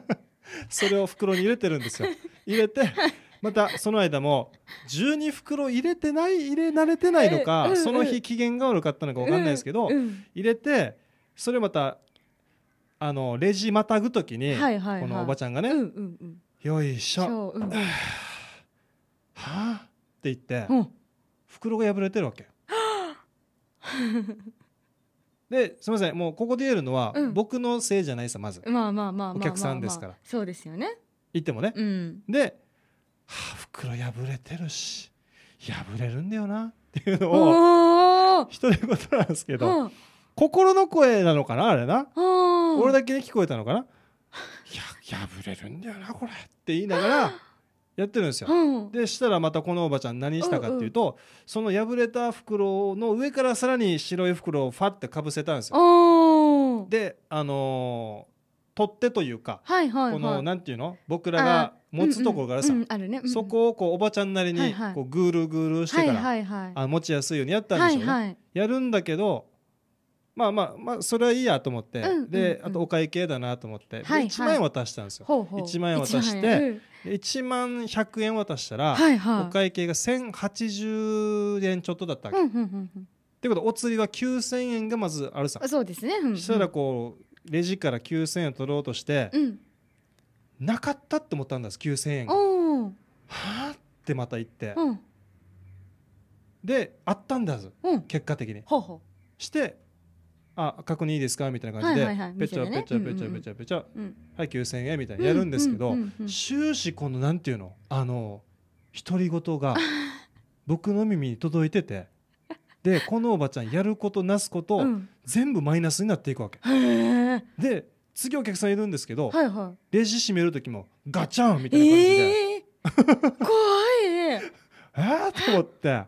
[LAUGHS] それを袋に入れてるんですよ入れてまたその間も12袋入れてない入れ慣れてないのか、うんうん、その日機嫌が悪かったのか分かんないですけど、うんうん、入れてそれまたあのレジまたぐ時に、はいはいはい、このおばちゃんがね、うんうんうん、よいしょ、うん、[SIGHS] はあって言って、袋が破れてるわけ [LAUGHS] ですみませんもうここで言えるのは、うん僕のせいじゃないですよまずまあまあまあお客さんですからそうですよね言ってもね、うんで、はあ、袋破れてるし破れるんだよなっていうのをおー言なんですけどうん心の声なのかなあれな、俺だけで聞こえたのかないや破れるんだよなこれって言いながらやってるんですよ、うん、でしたらまたこのおばちゃん何したかっていうと、うんうん、その破れた袋の上からさらに白い袋をファってかぶせたんですよであのー、取っ手というか、はいはいはい、このなんていうの僕らが持つとこからさ、うんうんうんそこをこうおばちゃんなりにこうグールグールしてから、はいはい、あ持ちやすいようにやったんでしょうね、はいはい、やるんだけどまあまあまあそれはいいやと思って、うんうんうん、であとお会計だなと思って、はいはい、1万円渡したんですよ、ほうほう1万円渡して、1万100円渡したら、はいはお会計が1080円ちょっとだったわけ。ってことはお釣りは9,000円がまずあるさそうですね、うんうん、したらこうレジから9,000円取ろうとして、うん、なかったって思ったんです9,000円が。はあってまた行って、うん、であったんだぞ、うん、結果的に。ほうほうしてあ確認いいですかみたいな感じで、ぺちゃぺちゃペチャペチャペチャペチャペチャ、はい9,000円みたいなやるんですけど、終始このなんていうのあの独り言が [LAUGHS] 僕の耳に届いててでこのおばちゃんやることなすこと、全部マイナスになっていくわけ。で次お客さんいるんですけど、レジ閉める時もガチャンみたいな感じで、え怖いね [LAUGHS] えっと思って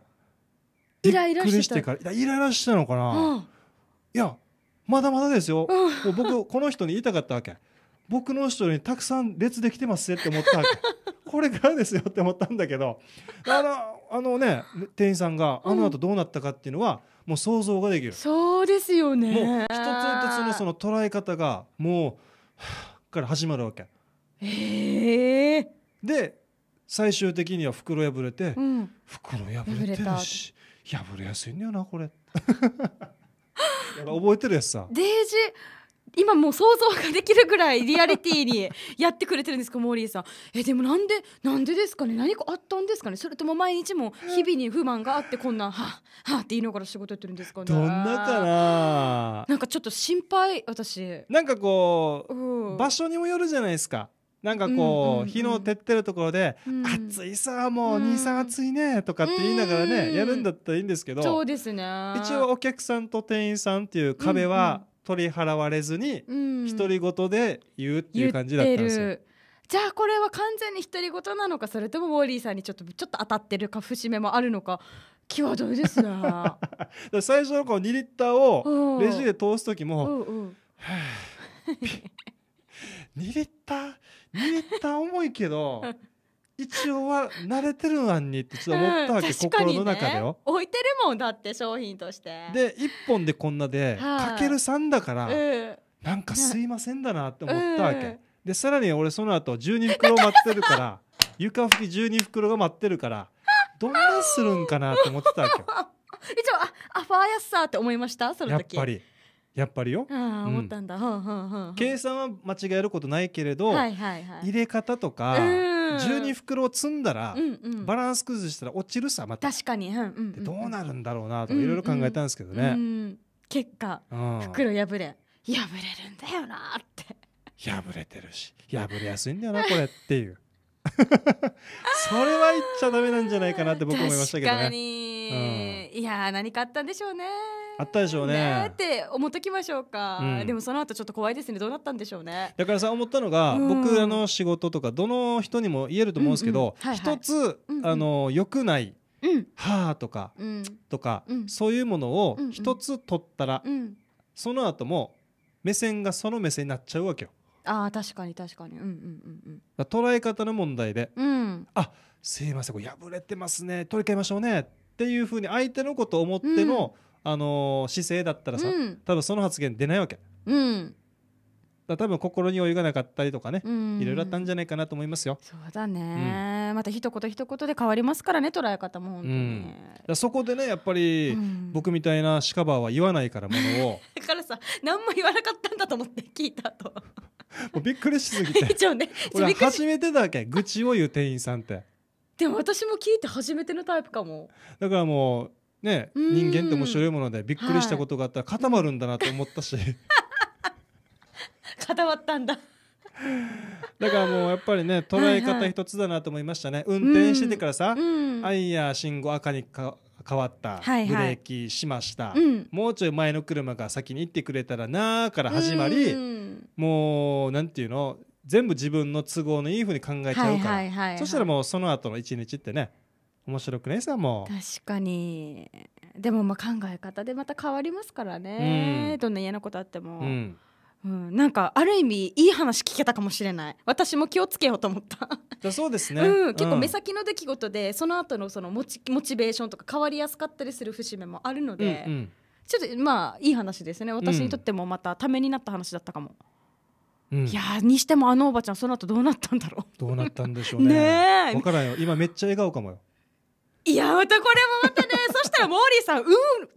イライラしてからイライラしたのかな、はあいやまだまだですよ、もう僕この人に言いたかったわけ僕の人にたくさん列できてますって思ったわけ [LAUGHS] これからですよって思ったんだけどあのあのね店員さんがあの後どうなったかっていうのは、もう想像ができるそうですよねもう一つ一つのその捉え方がもうから始まるわけへえで最終的には袋破れて、うん、袋破れてるし破れやすいんだよなこれ覚えてるやつさデージ今もう想像ができるぐらいリアリティにやってくれてるんですかモーリーさんえでもなんでなんでですかね何かあったんですかねそれとも毎日も日々に不満があってこんなはっはっって言いながら仕事やってるんですかねどんなかななんかちょっと心配私なんかこう、うん、場所にもよるじゃないですかなんかこう,、日の照ってるところで「暑いさもう、兄さん暑いね」とかって言いながらね、やるんだったらいいんですけどそうですね一応お客さんと店員さんっていう壁は取り払われずに独り言で言うっていう感じだったんですよ。じゃあこれは完全に独り言なのかそれともウォーリーさんにちょっとちょっと当たってるか節目もあるのか際どいですな [LAUGHS] 最初のこう2リッターをレジで通す時も「2リッター見った重いけど一応は慣れてるわにってちょっと思ったわけ、うんね、心の中でよ置いてるもんだって商品としてで1本でこんなで、かける3だから、うん、なんかすいませんだなって思ったわけ、うん、でさらに俺その後12袋待ってるから [LAUGHS] 床拭き12袋が待ってるからどんなするんかなって思ってたわけ [LAUGHS] 一応あアファーやっさって思いましたその時やっぱりやっぱりよ、思ったんだ、計算は間違えることないけれど、入れ方とか、12袋を積んだら、バランス崩したら落ちるさまた確かに、どうなるんだろうなとかいろいろ考えたんですけどね、結果、袋破れ破れるんだよなって破れてるし破れやすいんだよなこれっていう [LAUGHS] それは言っちゃダメなんじゃないかなって僕思いましたけどね。確かに、うん、いや何かあったんでしょうね。あったでしょうね。ねって思っときましょうか、うん、でもその後ちょっと怖いですねどうなったんでしょうね。だからさ思ったのが、うん、僕あの仕事とかどの人にも言えると思うんですけど一つ、あの良くない。うん、はあとか、うん、とか、うん、そういうものを一つ取ったら、その後も目線がその目線になっちゃうわけよ。あ確かに確かにうんうんうんうん捉え方の問題で「うん、あすいませんこれ破れてますね取り替えましょうね」っていうふうに相手のことを思っての、うん、あのー、姿勢だったらさ、うん、多分その発言出ないわけ。うんだ多分心に余裕がなかったりとかね、いろいろあったんじゃないかなと思いますよ。そうだね、うん、また一言一言で変わりますからね捉え方も本当に、うん、そこでねやっぱり、僕みたいなシカバーは言わないからものを [LAUGHS] だからさ何も言わなかったんだと思って聞いたともうびっくりしすぎて [LAUGHS] ね、俺初めてだっけ愚痴を言う店員さんってでも私も聞いて初めてのタイプかもだからもうね人間って面白いものでびっくりしたことがあったら固まるんだなと思ったし、は [LAUGHS] い [LAUGHS] 固まったんだだからもうやっぱりね捉え方一つだなと思いましたね、はいはい、運転しててからさ、うん、あいや信号赤に変わった、はいはい、ブレーキしました、うん、もうちょい前の車が先に行ってくれたらなから始まり、うん、もうなんていうの全部自分の都合のいいふうに考えちゃうから、はいはい、そしたらもうその後の一日ってね面白くねさもう確かにでもまあ考え方でまた変わりますからね、どんな嫌なことあっても。うん、なんかある意味いい話聞けたかもしれない私も気をつけようと思ったじそうですね、うん、結構目先の出来事で、うん、その後のそのモチモチベーションとか変わりやすかったりする節目もあるので、うんうん、ちょっとまあいい話ですね私にとってもまたためになった話だったかも、うん、いやにしてもあのおばちゃんその後どうなったんだろうどうなったんでしょうね [LAUGHS] ね分からんよ今めっちゃ笑顔かもよいやまたこれもまたねそしたらモーリーさんうん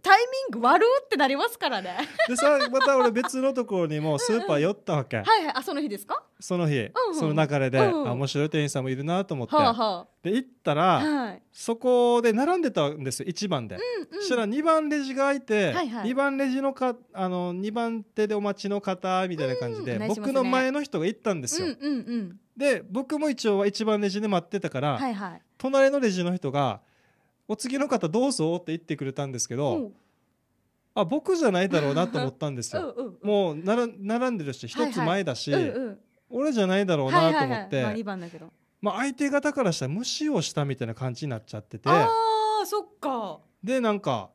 タイミング悪うってなりますからねでさまた俺別のところにもうスーパー寄ったわけ、うんうん、はいはいあその日ですかその日、うんうん、その流れで、うんうん、あ面白い店員さんもいるなと思って、はあはあ、で行ったら、はい、そこで並んでたんですよ1番で、うんうん、そしたら2番レジが開いて、はいはい、2番レジのかあの2番手でお待ちの方みたいな感じで、うんね、僕の前の人が行ったんですよ、うんうんうん、で僕も一応は1番レジで待ってたから、はいはい、隣のレジの人が「お次の方どうぞって言ってくれたんですけど、うんあ僕じゃないだろうなと思ったんですよ。[LAUGHS] うんうんもうなら並んでるし一つ前だし、はいはいうんうん、俺じゃないだろうなと思って、まあ、相手方からしたら無視をしたみたいな感じになっちゃっててあそっかでなんか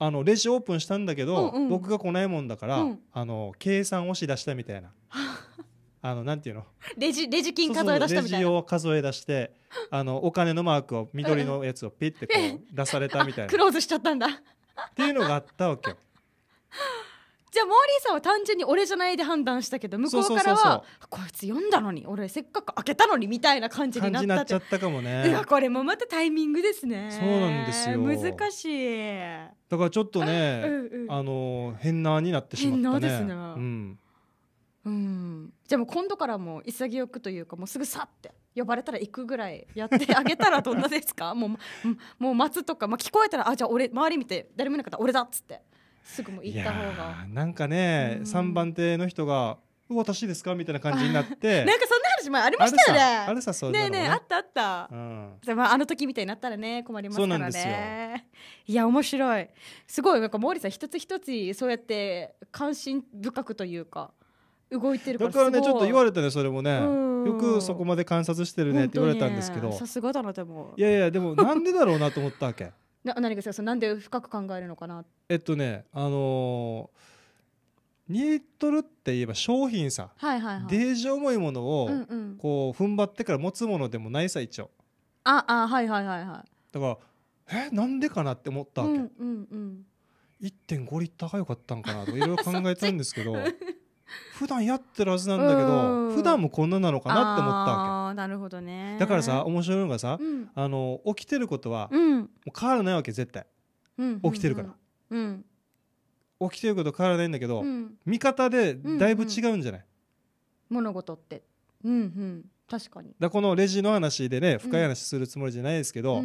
あのレジオープンしたんだけど、うんうん、僕が来ないもんだから、うん、あの計算をしだしたみたいな。[LAUGHS] あのなんていうのレジレジ金数え出したみたいなレジを数え出して [LAUGHS] あのお金のマークを緑のやつをピッてこう出されたみたいなクローズしちゃったんだっていうのがあったわけよ [LAUGHS] じゃあモーリーさんは単純に俺じゃないで判断したけど向こうからはこいつ読んだのに俺せっかく開けたのにみたいな感じになったっちゃったかもねいや、これもまたタイミングですねそうなんですよ難しいだからちょっとね、うんうん、あの変なになってしまったね変なですね、うんうんじゃあもう今度からも潔くというかもうすぐさって呼ばれたら行くぐらいやってあげたらどんなですか [LAUGHS] もうもう待つとか、まあ、聞こえたらあじゃあ俺周り見て誰もいなかったら俺だっつってすぐも行った方がなんかね、うん、3番手の人が「私ですか?」みたいな感じになって [LAUGHS] なんかそんな話もありましたよねあるさそうねねねあったあった、うん、でまあ、あの時みたいになったらね困りますからねいや面白いすごいなんか毛利さん一つ一つそうやって関心深くというか動いてるからだからねちょっと言われたねそれもねよくそこまで観察してるねって言われたんですけど、さすがだなでもいやいやでも [LAUGHS] なんでだろうなと思ったわけな何かそなんで深く考えるのかなえっとねあのー、ニートルって言えば商品さ、はいはいはい、デージ重いものをこう踏ん張ってから持つものでもないさ一応ああはいはいはいはいだからえなんでかなって思ったわけ、うんうんうん、1.5リッターが良かったんかなといろいろ考えたんですけど [LAUGHS] 普段やってるはずなんだけど、ん、普段もこんななのかなって思ったわけなるほどねだからさ面白いのがさ、うん、あの起きてることは、うん、もう変わらないわけ絶対、起きてるから、うん、起きてること変わらないんだけど、見方でだいぶ違うんじゃない、うんうん、物事ってうんうん確かにだこのレジの話でね深い話するつもりじゃないですけど、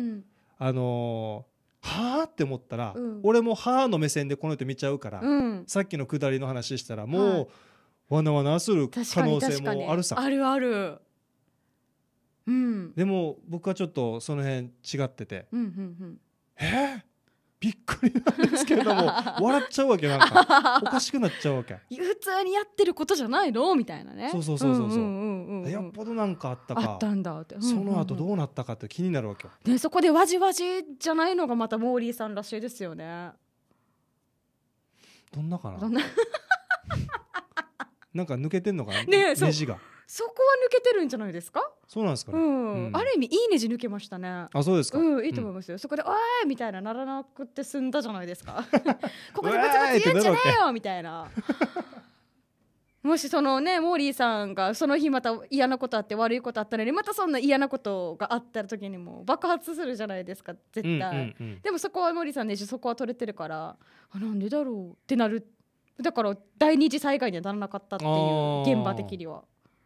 あのーはあって思ったら、うん、俺もはあの目線でこの人見ちゃうから、うん、さっきのくだりの話したらもう、わなわなする可能性もあるさあるある、うん、でも僕はちょっとその辺違ってて、うんうんうん、えー、びっくりなんですけれども [LAUGHS] 笑っちゃうわけなんかおかしくなっちゃうわけ普通にやってることじゃないのみたいなねそうそうそうそうそうんうんうんよっぽどなんかあったかあったんだって、うんうんうん、その後どうなったかって気になるわけよ、そこでわじわじじゃないのがまたモーリーさんらしいですよねどんなかなどんななんか抜けてんのかな、ね、ネジがそこは抜けてるんじゃないですかそうなんですか、ね、うん、うん、ある意味いいネジ抜けましたねあそうですかうんいいと思いますよ、うん、そこで「おい!」みたいなならなくて済んだじゃないですか [LAUGHS] ここでブツブツ言うんじゃねえよみたいなもしそのねモーリーさんがその日また嫌なことあって悪いことあったのにまたそんな嫌なことがあった時にも爆発するじゃないですか絶対、でもそこはモーリーさんネジそこは取れてるからあなんでだろうってなるってだから第二次災害にはならなかったっていう現場的には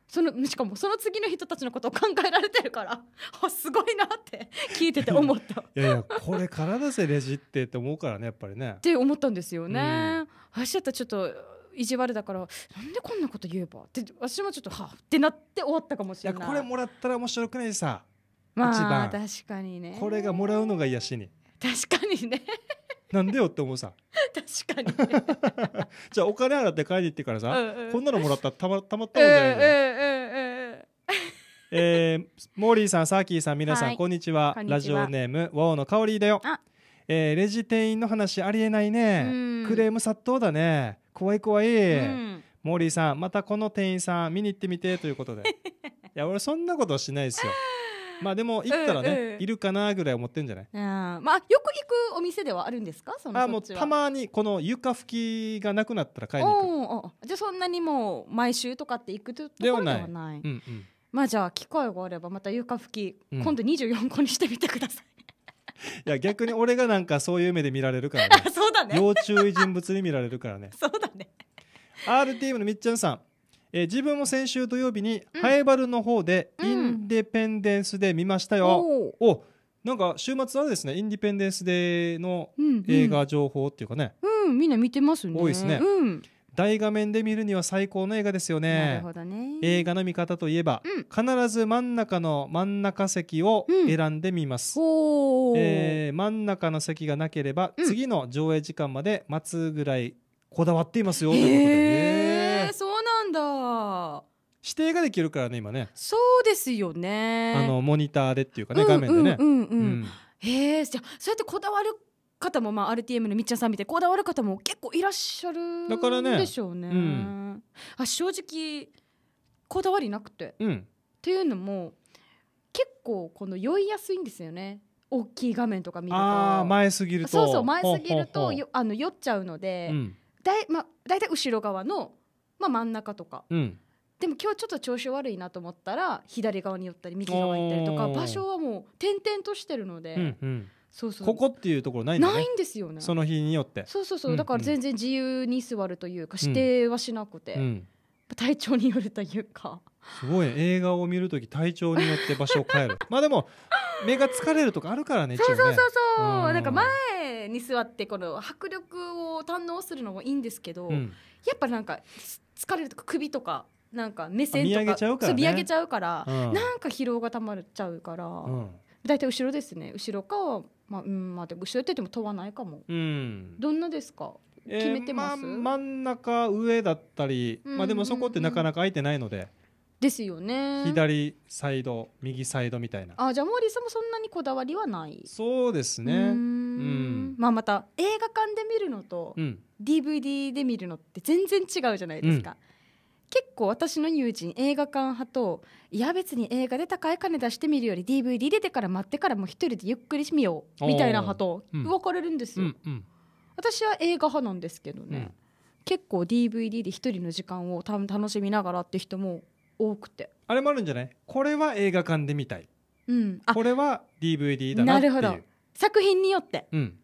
そのしかもその次の人たちのことを考えられてるから [LAUGHS] あすごいなって [LAUGHS] 聞いてて思った [LAUGHS] いやいやこれからだぜレジってって思うからねやっぱりね。って思ったんですよね。私だったらちょっと意地悪だからなんでこんなこと言えばって私もちょっとはってなって終わったかもしれないこれもらったら面白くないさまあ確かにねこれがもらうのが癒しに確かにねなんでよって思うさ [LAUGHS] 確かにじゃあお金払って帰りに行ってからさ、うんうん、こんなのもらったらたまたまったもんじゃないじゃんえー、モーリーさんサーキーさん皆さん、はい、こんにちはラジオネームワオの香りだよえー、レジ店員の話ありえないね、クレーム殺到だね怖い怖い、うん、モーリーさんまたこの店員さん見に行ってみてということで [LAUGHS] いや俺そんなことしないですよまあでも行ったらね、うんうん、いるかなぐらい思ってんじゃないあまあよく行くお店ではあるんですかそのあもうたまにこの床拭きがなくなったら帰いに行くじゃあそんなにもう毎週とかって行くところではないない、うんうん、まあじゃあ機会があればまた床拭き、うん、今度24個にしてみてください [LAUGHS] いや逆に俺がなんかそういう目で見られるからね [LAUGHS] そうだね要注意人物に見られるからね [LAUGHS] そうだね RTM のみっちゃんさんえー、自分も先週土曜日に、うん、ハエバルの方で、インデペンデンスで見ましたよ。うん、おなんか週末はですねインディペンデンスデーの映画情報っていうかね、うん、うん、みんな見てますね多いですね、うん、大画面で見るには最高の映画ですよねね映画の見方といえば、うん、必ず真ん中の真ん中席を選んでみます、うん、えー、真ん中の席がなければ、次の上映時間まで待つぐらいこだわっていますよということで、ね指定ができるからね今ねそうですよねあのモニターでっていうかね、うん、画面でねうんうん、うん、へえじゃあそうやってこだわる方も、まあ、RTM のみっちゃんさん見てこだわる方も結構いらっしゃるだからねでしょうね、うん、あ正直こだわりなくて、うん、っていうのも結構この酔いやすいんですよね大きい画面とか見ると前すぎるとそうそう前すぎるとよあの酔っちゃうので、うん、だいまあ、たい後ろ側の、まあ、真ん中とか。うんでも今日ちょっと調子悪いなと思ったら左側に寄ったり右側に行ったりとか場所はもう転々としてるので、うんうん、そうそうここっていうところないん、ね、ないんですよねその日によってそうそうそう、だから全然自由に座るというか指定はしなくて、うん、体調によるというかすごい映画を見る時体調によって場所を変える [LAUGHS] まあでも目が疲れるとかあるからねそうそうそうそう、うん、なんか前に座ってこの迫力を堪能するのもいいんですけど、うん、やっぱなんか疲れるとか首とかなんか目線とか見上げちゃうから、見上げちゃうから、なんか疲労がたまっちゃうから、大、う、体、ん、後ろですね後ろかまあうんまあでも後ろって言っても問わないかも、うん、どんなですか決めてます、ま、真ん中上だったり、まあ、でもそこってなかなか空いてないので。ですよね左サイド右サイドみたいなあじゃあモーリーさんもそんなにこだわりはないそうですねうんまあまた映画館で見るのと、うん、DVD で見るのって全然違うじゃないですか、結構私の友人映画館派といや別に映画で高い金出してみるより DVD 出てから待ってからもう一人でゆっくりしみようみたいな派と分かれるんですよ、うんうんうん、私は映画派なんですけどね、結構 DVD で一人の時間をた楽しみながらって人も多くてあれもあるんじゃないこれは映画館で見たい、うん、これは DVD だなっていうなるほど作品によって、うん、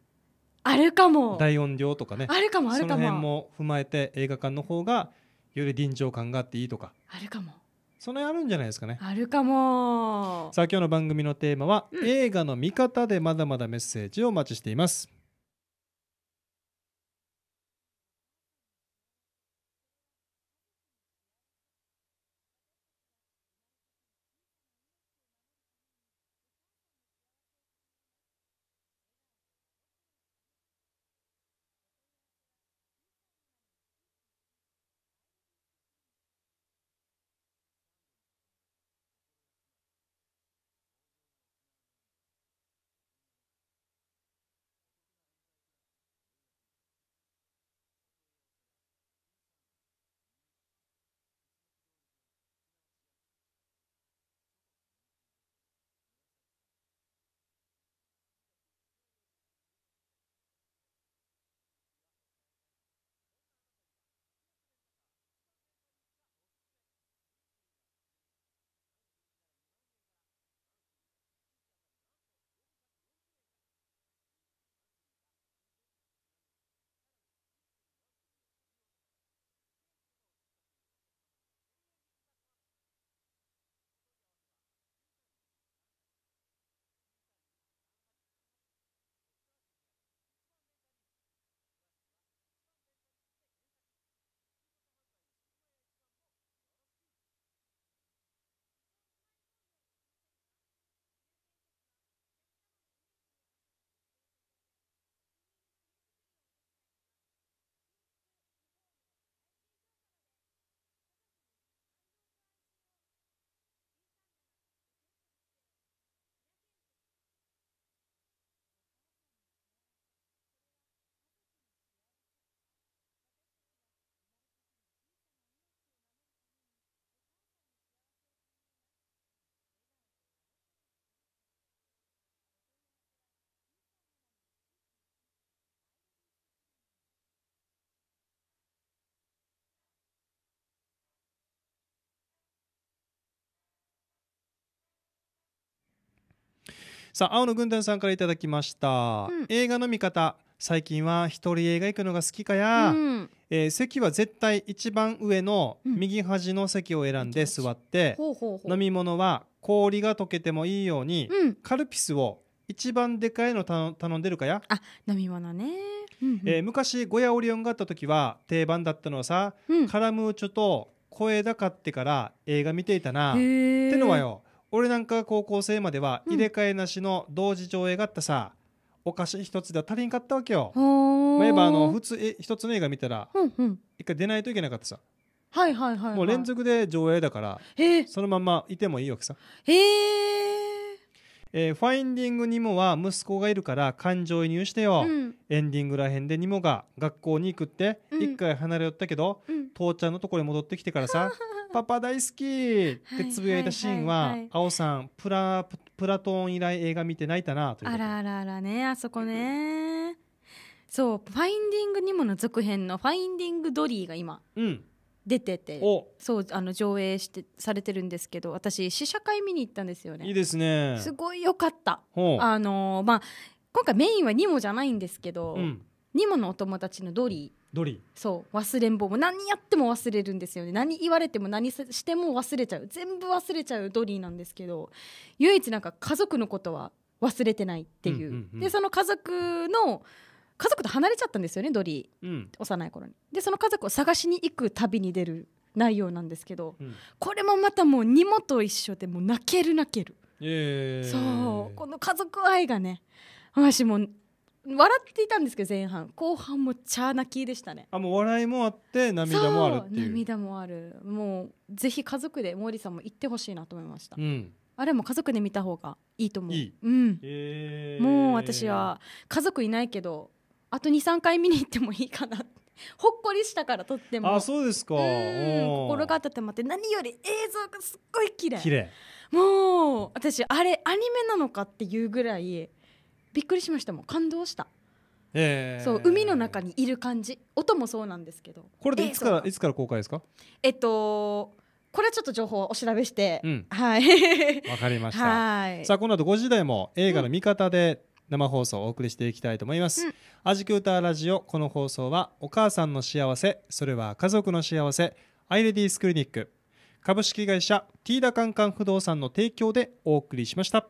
あるかも大音量とかねあるかもあるかもその辺も踏まえて映画館の方がより臨場感があっていいとかあるかもその辺あるんじゃないですかねあるかもさあ今日の番組のテーマは、うん、映画の見方でまだまだメッセージをお待ちしていますさあ青野軍団さんからいただきました、うん、映画の見方最近は一人映画行くのが好きかや、うん、えー、席は絶対一番上の右端の席を選んで座って、うん、飲み物は氷が溶けてもいいように、うん、カルピスを一番でかいの頼んでるかやあ飲み物ね、えー、昔ゴヤオリオンがあった時は定番だったのはさ、カラムーチョと小枝買ってから映画見ていたなってのはよ俺なんか高校生までは入れ替えなしの同時上映があったさ、お菓子一つでは足りんかったわけよ。まあ、やえばあの普通一つの映画見たら一回出ないといけなかったさ、はいはいはい、もう連続で上映だからそのままいてもいいわけさ。へええーファインディング・にもは息子がいるから感情移入してよ、うんエンディングらへんでニモが学校に行くって一回離れよったけど、うん父ちゃんのところに戻ってきてからさ [LAUGHS] パパ大好き!」ってつぶやいたシーンは「あおさんプラプラトン以来映画見て泣いたな」というあらあらあらねあそこねそう「ファインディング・ニモ」の続編の「ファインディング・ドリー」が今、うん、出ててそうあの上映してされてるんですけど私試写会見に行ったんですよねいいですねすごいよかったあのまあ今回メインはニモじゃないんですけど、うん、ニモのお友達のドリー。ドリーそう忘れん坊も何やっても忘れるんですよね何言われても何しても忘れちゃう全部忘れちゃうドリーなんですけど唯一なんか家族のことは忘れてないっていううんうんうん、でその家族の家族と離れちゃったんですよねドリー、うん、幼い頃にでその家族を探しに行く旅に出る内容なんですけど、うん、これもまたもう荷物と一緒でもう泣ける泣ける、えー、そうこの家族愛がね私も笑っていたんですけど前半後半もちゃ泣きでしたねあもう笑いもあって涙もあるっていう涙もあるもうぜひ家族で毛利さんも行ってほしいなと思いました、うん、あれも家族で見た方がいいと思ういい、うんえー、もう私は家族いないけどあと23回見に行ってもいいかな [LAUGHS] ほっこりしたからとってもあそうですか心が温まって何より映像がすっごい綺麗綺麗もう私あれアニメなのかっていうぐらいびっくりしましたもん感動した、えー、そう海の中にいる感じ音もそうなんですけどこれでいつから、えー、いつから公開ですかえっとこれはちょっと情報をお調べして、うん、はい [LAUGHS] わかりましたさあこの後5時台も映画の見方で、生放送をお送りしていきたいと思います、うん、アジキューターラジオこの放送はお母さんの幸せそれは家族の幸せアイレディースクリニック株式会社ティーダカンカン不動産の提供でお送りしました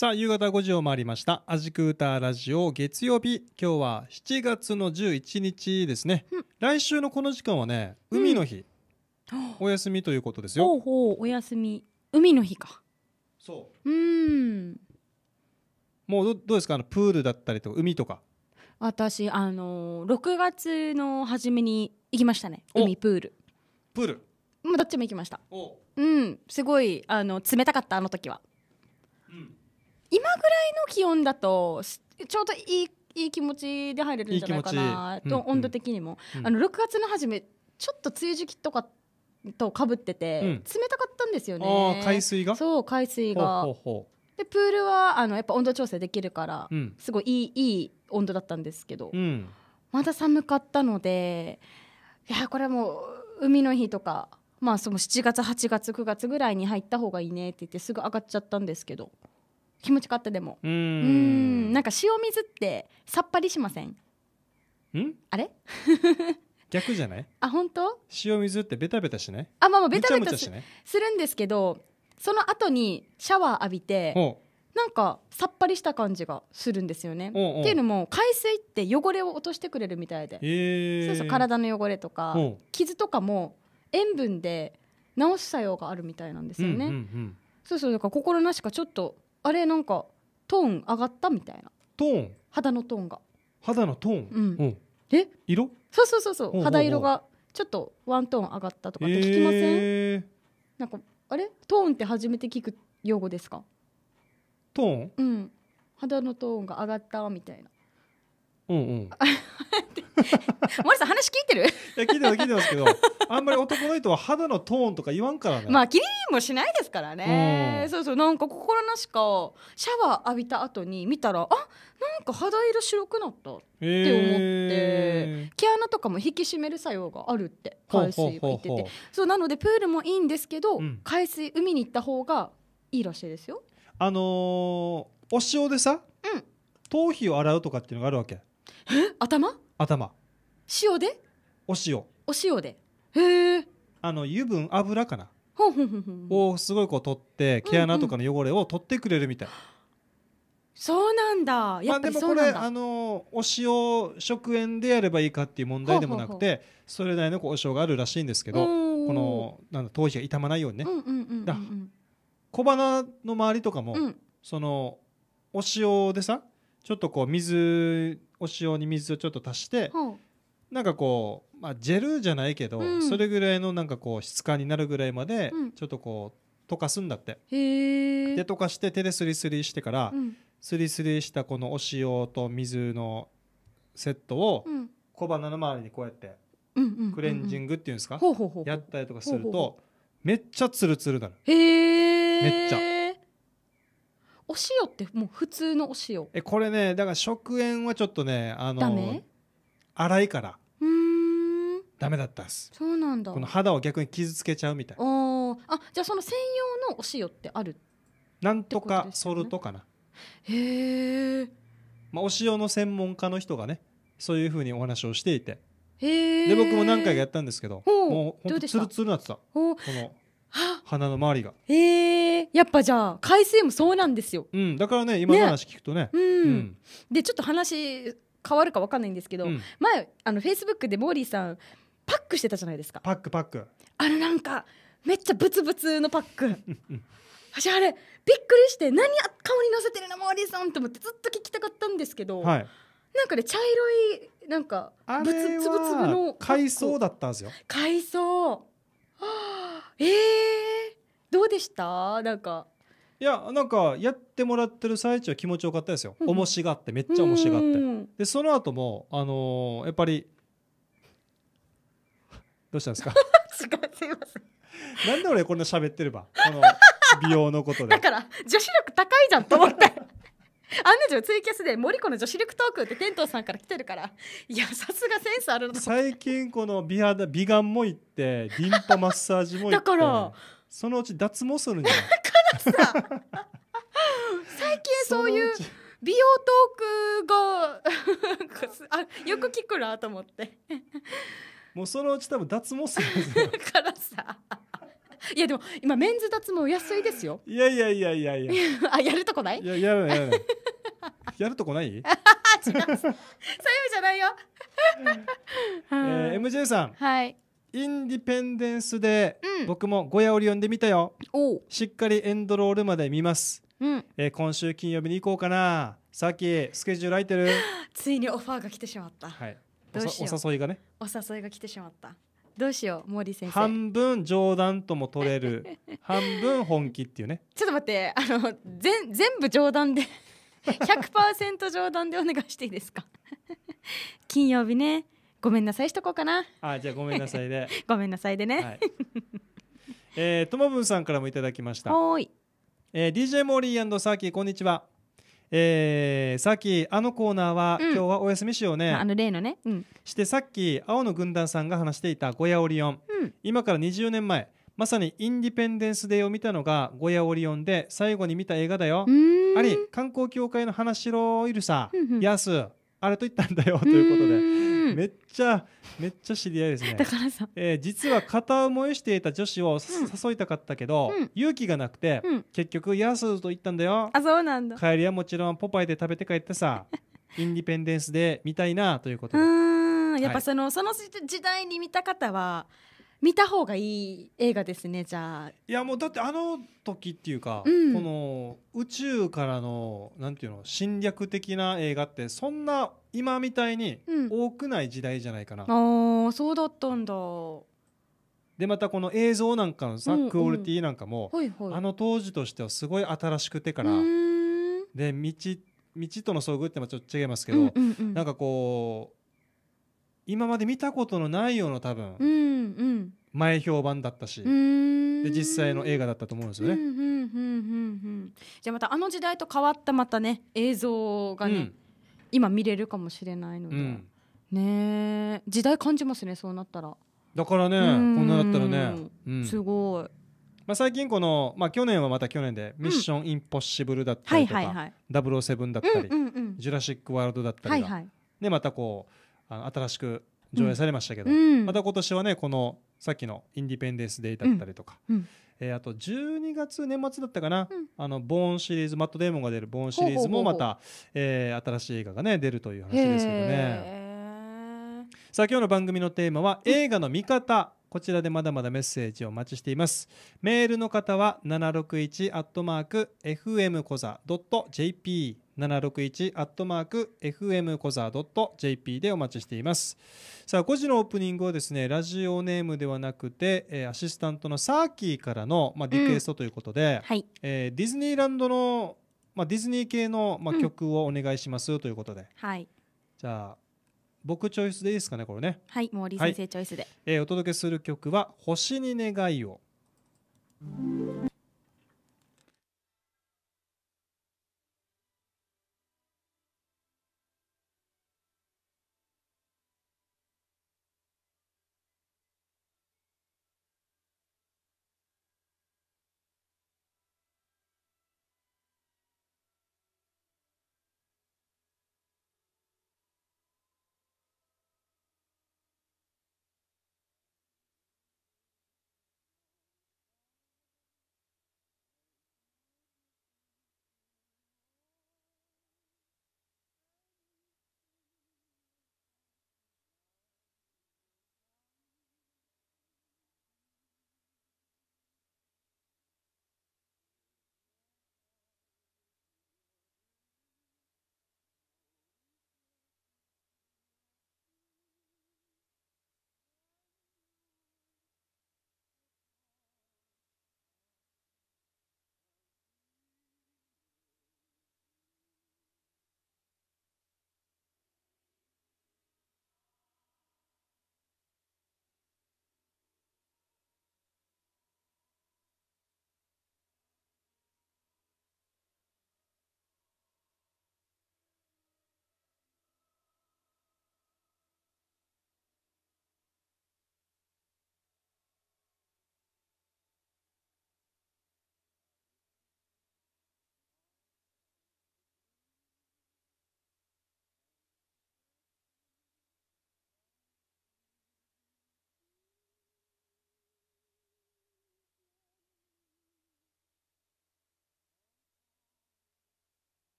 さあ、夕方5時を回りました。アジクーターラジオ月曜日。今日は7月の11日ですね。うん、来週のこの時間はね、海の日、うん、お休みということですよ。ほうほう、お休み。海の日か。そう。うん。もうどどうですかあのプールだったりとか海とか。私あのー、6月の初めに行きましたね。海プール。プール。まあどっちも行きました。うん、すごいあの冷たかったあの時は。今ぐらいの気温だとちょうどいいいい気持ちで入れるんじゃないかなと、うんうん、温度的にも、うん、あの6月の初めちょっと梅雨時期とかとかぶってて、うん、冷たかったんですよね海水がそう海水がでプールはあのやっぱ温度調整できるから、うん、すごいいいいい温度だったんですけど、まだ寒かったのでいやこれもう海の日とかまあその7月8月9月ぐらいに入った方がいいねって言ってすぐ上がっちゃったんですけど気持ちかったでもうんなんか塩水ってさっぱりしませんんあれ [LAUGHS] 逆じゃないあ本当塩水ってベタベタしないあまあまあベタベタするんですけどその後にシャワー浴びてなんかさっぱりした感じがするんですよねおうおう。っていうのも海水って汚れを落としてくれるみたいで、えー、そうそう体の汚れとか傷とかも塩分で治す作用があるみたいなんですよね。うんうんうん、そうそうだから心なしかちょっとあれなんかトーン上がったみたいなトーン肌のトーンが肌のトーン、うんうん、え色そうそうそうそう肌色がちょっとワントーン上がったとかって聞きません、えー、なんかあれトーンって初めて聞く用語ですかトーンうん肌のトーンが上がったみたいなうんうん [LAUGHS] 森さん話聞いてるいや聞いてます聞いてますけど [LAUGHS] あんまり男の人は肌のトーンとか言わんからねまあ気にもしないですからね、うん、そうそうなんか心なしかシャワー浴びた後に見たらあなんか肌色白くなったって思って、えー、毛穴とかも引き締める作用があるって海水は言っててそうなのでプールもいいんですけど、うん、海水海に行った方がいいらしいですよあのー、お塩でさ、うん、頭皮を洗うとかっていうのがあるわけ [LAUGHS] 頭頭塩でお塩お塩でへえあの油分油かなをすごいこう取って毛穴とかの汚れを取ってくれるみたい、うんうん、そうなんだやっぱりそうなんだ、まあ、でもこれあのお塩食塩でやればいいかっていう問題でもなくてそれなりのこうお塩があるらしいんですけどこのなんだ頭皮が傷まないようにね、うんうんうんうん、小鼻の周りとかも、うん、そのお塩でさちょっとこう水お塩に水をちょっと足して、うん、なんかこう、まあ、ジェルじゃないけど、うん、それぐらいのなんかこう質感になるぐらいまでちょっとこう溶かすんだって。うん、で溶かして手ですりすりしてから、うん、スリスリしたこのお塩と水のセットを小鼻の周りにこうやってクレンジングっていうんですかやったりとかするとめっちゃツルツルなる。めっちゃ。お塩ってもう普通のお塩えこれねだから食塩はちょっとねあのダメ粗いからうんダメだったっすそうなんだこの肌を逆に傷つけちゃうみたいおあじゃあその専用のお塩ってあるなんとかソルトかな、へえ、まあ、お塩の専門家の人がねそういうふうにお話をしていてで僕も何回かやったんですけどもうほんとツルツルなってたこの鼻の周りがえー、やっぱじゃあ海水もそうなんですよ、うん、だからね今の話聞くとね、ね、うん、うん、でちょっと話変わるか分かんないんですけど、うん、前あのフェイスブックでモーリーさんパックしてたじゃないですかパックパックあのなんかめっちゃブツブツのパック私あれびっくりして何顔にのせてるのモーリーさんと思ってずっと聞きたかったんですけど、はい、なんかね茶色いなんかぶつぶつぶの海藻だったんですよ海藻 [GASPS] えー、どうでしたなんかいやなんかやってもらってる最中は気持ちよかったですよ、面白がってめっちゃ面白がってでその後もあのー、やっぱりどうしたんですか [LAUGHS] すいませなんで俺こんな喋ってればこの [LAUGHS] 美容のことでだから女子力高いじゃんと思って案の定ツイキャスで「森子の女子力トーク」ってトウさんから来てるからいやさすがセンスあるの最近この美肌美顔も行ってリンパマッサージも行ってだからそのうち脱毛するんじゃないからさ最近そういう美容トークが [LAUGHS] あよく聞くなと思ってもうそのうち多分脱毛するんですよからさいやでも今メンズ脱毛安いですよ。いやいやいやいやいや。[LAUGHS] あやるとこない？いややいやらない。やるとこない [LAUGHS] 違うそういう意味じゃないよ、えー、MJ さんはいインディペンデンスで、僕もゴヤオリ読んでみたよしっかりエンドロールまで見ます、うんえー、今週金曜日に行こうかなさっきスケジュール空いてるついにオファーが来てしまったはいどうしようお誘いがねお誘いが来てしまったどうしよう森先生半分冗談とも取れる半分本気っていうね [LAUGHS] ちょっと待ってあの全全部冗談で100%冗談でお願いしていいですか金曜日ねごめんなさいしとこうかなあじゃあごめんなさいで [LAUGHS] ごめんなさいでね、はい、えともぶんさんからもいただきましたはい、えー、DJ モーリーサーキーこんにちはえー、さっきあのコーナーは、うん、今日はお休みしようね、まあ、あの例のね、うん、してさっき青の軍団さんが話していたゴヤオリオン、うん、今から20年前まさにインディペンデンス・デーを見たのがゴヤ・オリオンで最後に見た映画だよあれ観光協会の花城いるさヤスあれと言ったんだよ [LAUGHS] ということでめっちゃめっちゃ知り合いですねだからさ、えー、実は片思いしていた女子を、誘いたかったけど、うん、勇気がなくて、うん、結局ヤスと言ったんだよあそうなんだ帰りはもちろんポパイで食べて帰ってさ [LAUGHS] インディペンデンスで見たいなということでやっぱそのはい、その時代に見た方は見た方がいい映画ですねじゃあいやもうだってあの時っていうか、うん、この宇宙からのなんていうの侵略的な映画ってそんな今みたいに多くない時代じゃないかな、うん、ああそうだったんだでまたこの映像なんかのさ、うんうん、クオリティなんかも、はいはい、あの当時としてはすごい新しくてからで道道との遭遇ってまはちょっと違いますけど、うんうんうん、なんかこう今まで見たことのないような多分、うんうん、前評判だったしで実際の映画だったと思うんですよね。じゃあまたあの時代と変わったまたね映像がね、うん、今見れるかもしれないので、うん、ね時代感じますねそうなったら。だからねこんなだったらね、すごい。まあ、最近この、まあ、去年はまた去年で「ミッションインポッシブル」だったりとか「007」だったり「ジュラシック・ワールド」だったりでまたこうあの新しく上映されましたけど、うん、また今年はねこのさっきのインディペンデンス・デイだったりとか、うん、えー、あと12月年末だったかな、うん、あのボーンシリーズマット・デーモンが出るボーンシリーズもまた、えー、新しい映画がね出るという話ですけどね。さあ今日の番組のテーマは映画の見方こちらでまだまだメッセージをお待ちしています。メールの方は761アットマーク FM コザドット .jp 761アットマーク FM コザドット .jp でお待ちしています。さあ、5時のオープニングをですね、ラジオネームではなくて、えー、アシスタントのサーキーからの、まあ、リクエストということで、うんはい、えー、ディズニーランドの、まあ、ディズニー系の、まあ、曲をお願いしますということで。うん、はい。じゃあ、僕チョイスでいいですかねこれねはい毛利先生チョイスで、はい、えー、お届けする曲は「星に願いを」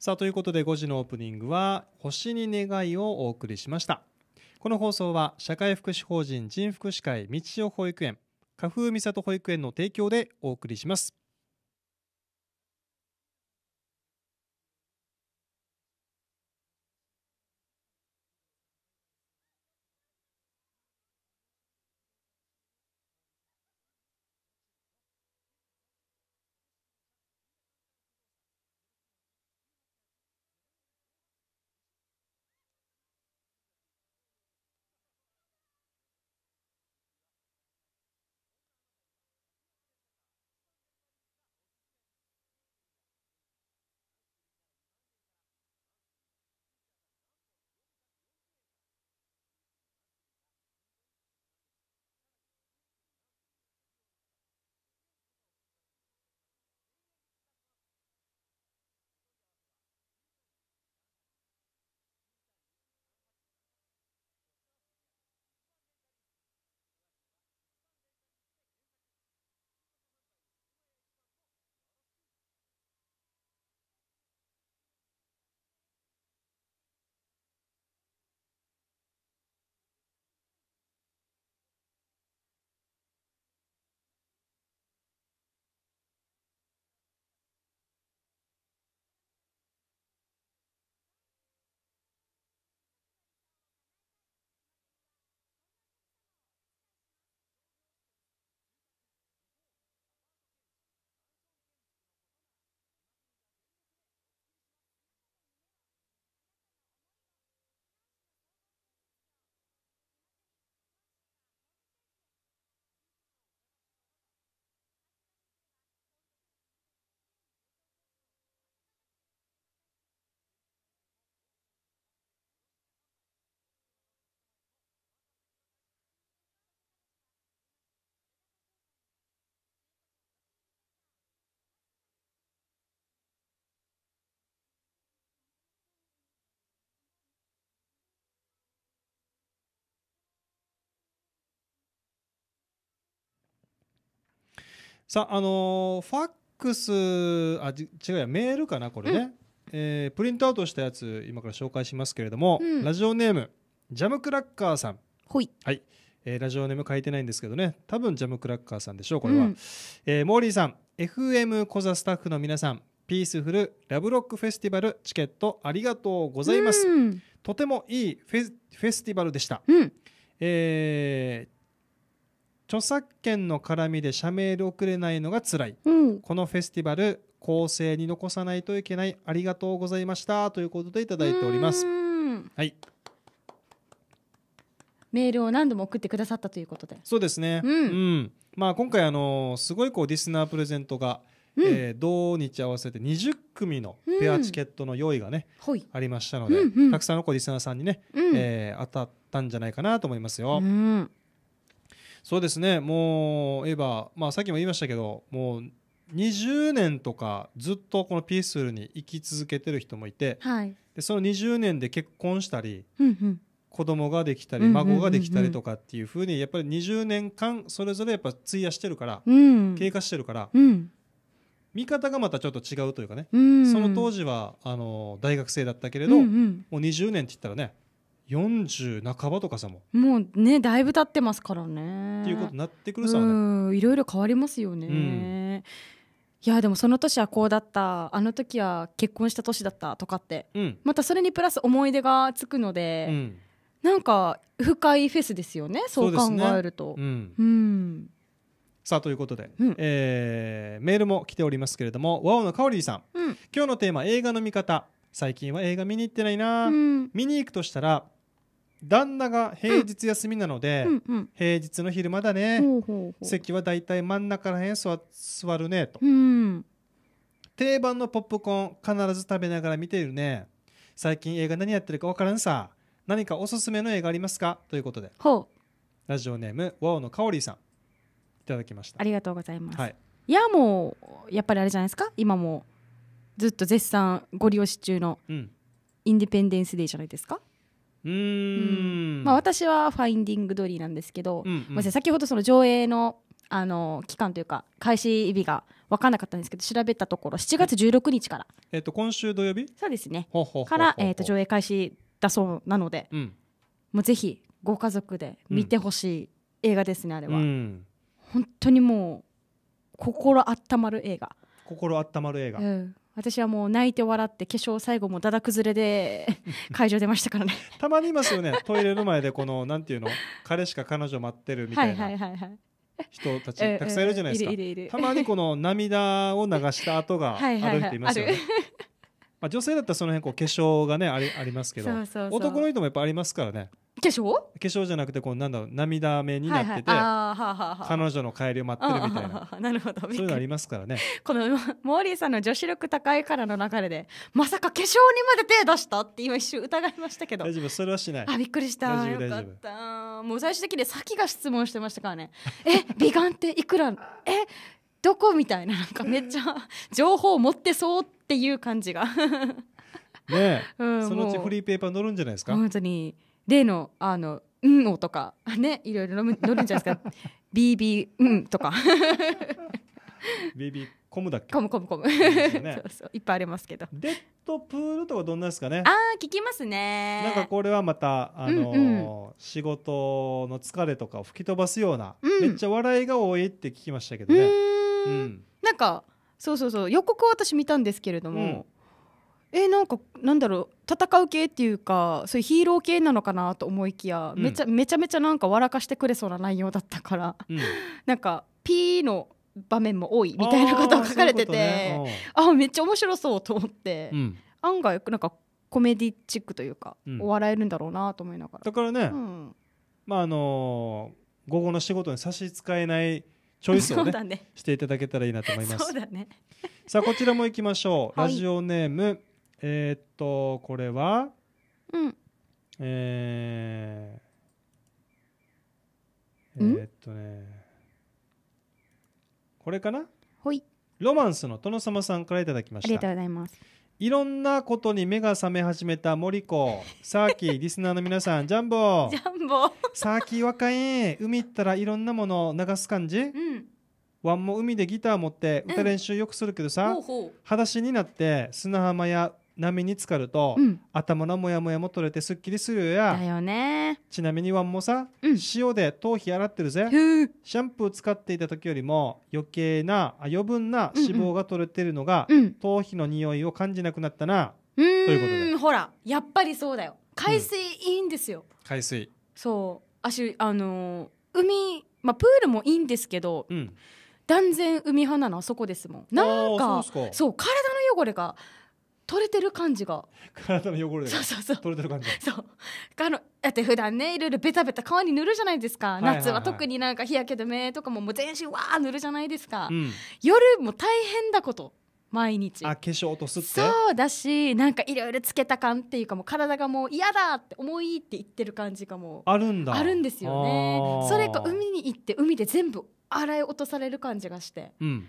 さあということで5時のオープニングは「星に願い」をお送りしましたこの放送は社会福祉法人人福祉会道代保育園花風美里保育園の提供でお送りしますさあ、あのー、ファックス、あ、違うや、メールかな、これね。うん、えー、プリントアウトしたやつ、今から紹介しますけれども、うん、ラジオネーム、ジャムクラッカーさん。はい。はい。えー、ラジオネーム書いてないんですけどね、多分ジャムクラッカーさんでしょう、これは。うん、えー、モーリーさん、FM コザスタッフの皆さん、ピースフルラブロックフェスティバルチケットありがとうございます。とてもいいフェスティバルでした。うん、えー著作権の絡みで社名で送れないのが辛い、うん、このフェスティバル構成に残さないといけないありがとうございましたということでいただいておりますはいメールを何度も送ってくださったということでそうですね、うん、うん、まあ、今回あのすごいこうディスナープレゼントが、うん、えー、同日合わせて20組のペアチケットの用意がね、うん、ありましたので、うんうん、たくさんのこうリスナーさんにね、うん、えー、当たったんじゃないかなと思いますよ。うんそうですねもうエヴァ、まあ、さっきも言いましたけどもう20年とかずっとこのピースフルに生き続けてる人もいて、はい、でその20年で結婚したり、うんうん、子供ができたり孫ができたりとかっていうふうにやっぱり20年間それぞれやっぱ費やしてるから、うん、経過してるから、うん、見方がまたちょっと違うというかね、うんうん、その当時はあの大学生だったけれど、うんうん、もう20年って言ったらね40半ばとかさももうねだいぶ経ってますからねっていうことになってくるさ、ね、うんいろいろ変わりますよね、うん、いやでもその年はこうだったあの時は結婚した年だったとかって、うん、またそれにプラス思い出がつくので、うん、なんか深いフェスですよねそう考えると、ね、うん、さあということで、うん、えー、メールも来ておりますけれどもワオのかおりさん、今日のテーマ映画の見方最近は映画見に行ってないな、見に行くとしたら旦那が平日休みなので、うんうんうん平日の昼間だね、ほうほうほう席はだいたい真ん中らへん座座るねと、うん定番のポップコーン必ず食べながら見ているね最近映画何やってるかわからんさ何かおすすめの映画ありますかということでほうラジオネームワオのかおりさんいただきましたありがとうございます、はい、い、やもうやっぱりあれじゃないですか今もずっと絶賛ご利用し中のうんインディペンデンスデーじゃないですかうんまあ、私は「ファインディング・ドリー」なんですけど、うんうん、先ほどその上映のあの期間というか開始日が分からなかったんですけど調べたところ7月16日から、えー、と今週土曜日そうですねから、えー、と上映開始だそうなので、うん、もうぜひご家族で見てほしい映画ですね、うん、あれは、うん、本当にもう心温まる映画心温まる映画、うん、私はもう泣いて笑って化粧最後もだだ崩れで [LAUGHS] 会場出ましたからねたまにいますよねトイレの前でこのなんていうの彼しか彼女待ってるみたいな人たちたくさんいるじゃないですかたまにこの涙を流した後が歩いていますよねまあ女性だったらその辺こう化粧がねありありますけど男の人もやっぱありますからね化粧化粧じゃなくてこうなんだろう涙目になってて、はは彼女の帰りを待ってるみたいななるほどそういうのありますからねこのモーリーさんの女子力高いからの流れでまさか化粧にまで手出したって今一瞬疑いましたけど大丈夫それはしないあびっくりしたよかったもう最終的にさっきが質問してましたからねえ美顔っていくらえどこみたいななんかめっちゃ情報を持ってそうっていう感じがねえ、うん、そのうちフリーペーパー乗るんじゃないですか本当に例のあの「うんを」とか [LAUGHS] ねいろいろ乗 [LAUGHS] るんじゃないですか「ビーうん」とか [LAUGHS] ビーコムだっけコムコムコム、そうそういっぱいありますけどデッドプールとかどんなですかねああ聞きますねなんかこれはまたあのーうんうん、仕事の疲れとかを吹き飛ばすような、うん、めっちゃ笑いが多いって聞きましたけどねうん、なんかそうそうそう予告を私見たんですけれども、うんえー、なんかなんだろう戦う系っていうかそういうヒーロー系なのかなと思いきや、うん、めちゃめちゃめちゃなんか笑かしてくれそうな内容だったから、うん、[LAUGHS] なんか P の場面も多いみたいなことが書かれてて、ね、あめっちゃ面白そうと思って、うん、案外なんかコメディチックというか、お笑えるんだろうなと思いながらだからね、まああのー、午後の仕事に差し支えないチョイスをね、ねしていただけたらいいなと思います。ね、さあこちらも行きましょう、はい、ラジオネームえー、っとこれは、うん、えー、えー、っとねこれかないロマンスの殿様さんからいただきましたありがとうございますいろんなことに目が覚め始めた森子サーキーリスナーの皆さんジャンボジャンボサーキー若い海行ったらいろんなもの流す感じ、うんワンも海でギター持って歌練習よくするけどさ、うん、ほうほう裸足になって砂浜や波に浸かると、うん、頭のモヤモヤも取れてすっきりするやだよねちなみにワンもさ、うん、塩で頭皮洗ってるぜシャンプー使っていた時よりも余計な余分な脂肪が取れてるのが、うんうん、頭皮の匂いを感じなくなったなということでほらやっぱりそうだよ海水いいんですよ、うん、海水そう私あのー、海まあプールもいいんですけど、断然海派なのあそこですもんなんかそう体の汚れが取れてる感じが体の汚れそうそうそう取れてる感じそうあのだって普段ねいろいろベタベタ皮に塗るじゃないですか、夏は特になんか日焼け止めとかももう全身わー塗るじゃないですか、うん、夜も大変だこと毎日あ化粧落とすってそうだしなんかいろいろつけた感っていうかもう体がもう嫌だって重いって言ってる感じがもうあるんだあるんですよねそれか海に行って海で全部洗い落とされる感じがして、うん、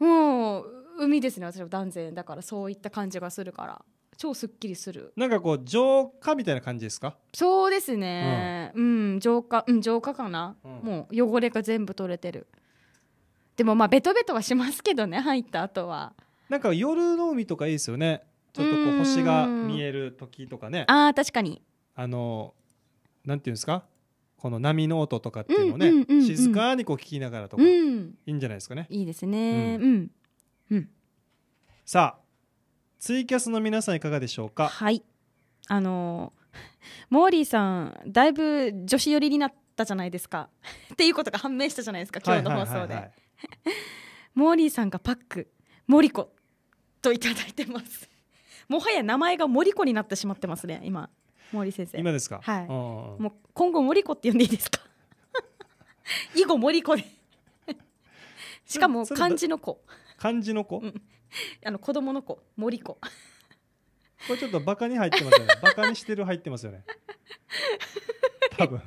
もう海ですね私は断然だからそういった感じがするから超すっきりするなんかこう浄化みたいな感じですかそうですね、うん、うん、浄化うん浄化かな、うん、もう汚れが全部取れてるでもまあベトベトはしますけどね入った後はなんか夜の海とかいいですよねちょっとこう星が見える時とかねあ確かにあのなんていうんですかこの波の音とかっていうのね、静かにこう聞きながらとか、うん、いいんじゃないですかねいいですねうんうん、さあツイキャスの皆さんいかがでしょうかはいあの [LAUGHS] モーリーさんだいぶ女子寄りになったじゃないですか [LAUGHS] っていうことが判明したじゃないですか今日の放送で、[LAUGHS] モーリーさんがパックモリコといただいてますもはや名前がモリコになってしまってますね今モーリー先生今ですかはいもう今後モリコって呼んでいいですか以後モリコでしかも漢字の子漢字の子、うん、あの子供の子森子これちょっとバカに入ってますよね [LAUGHS] バカにしてる入ってますよね多分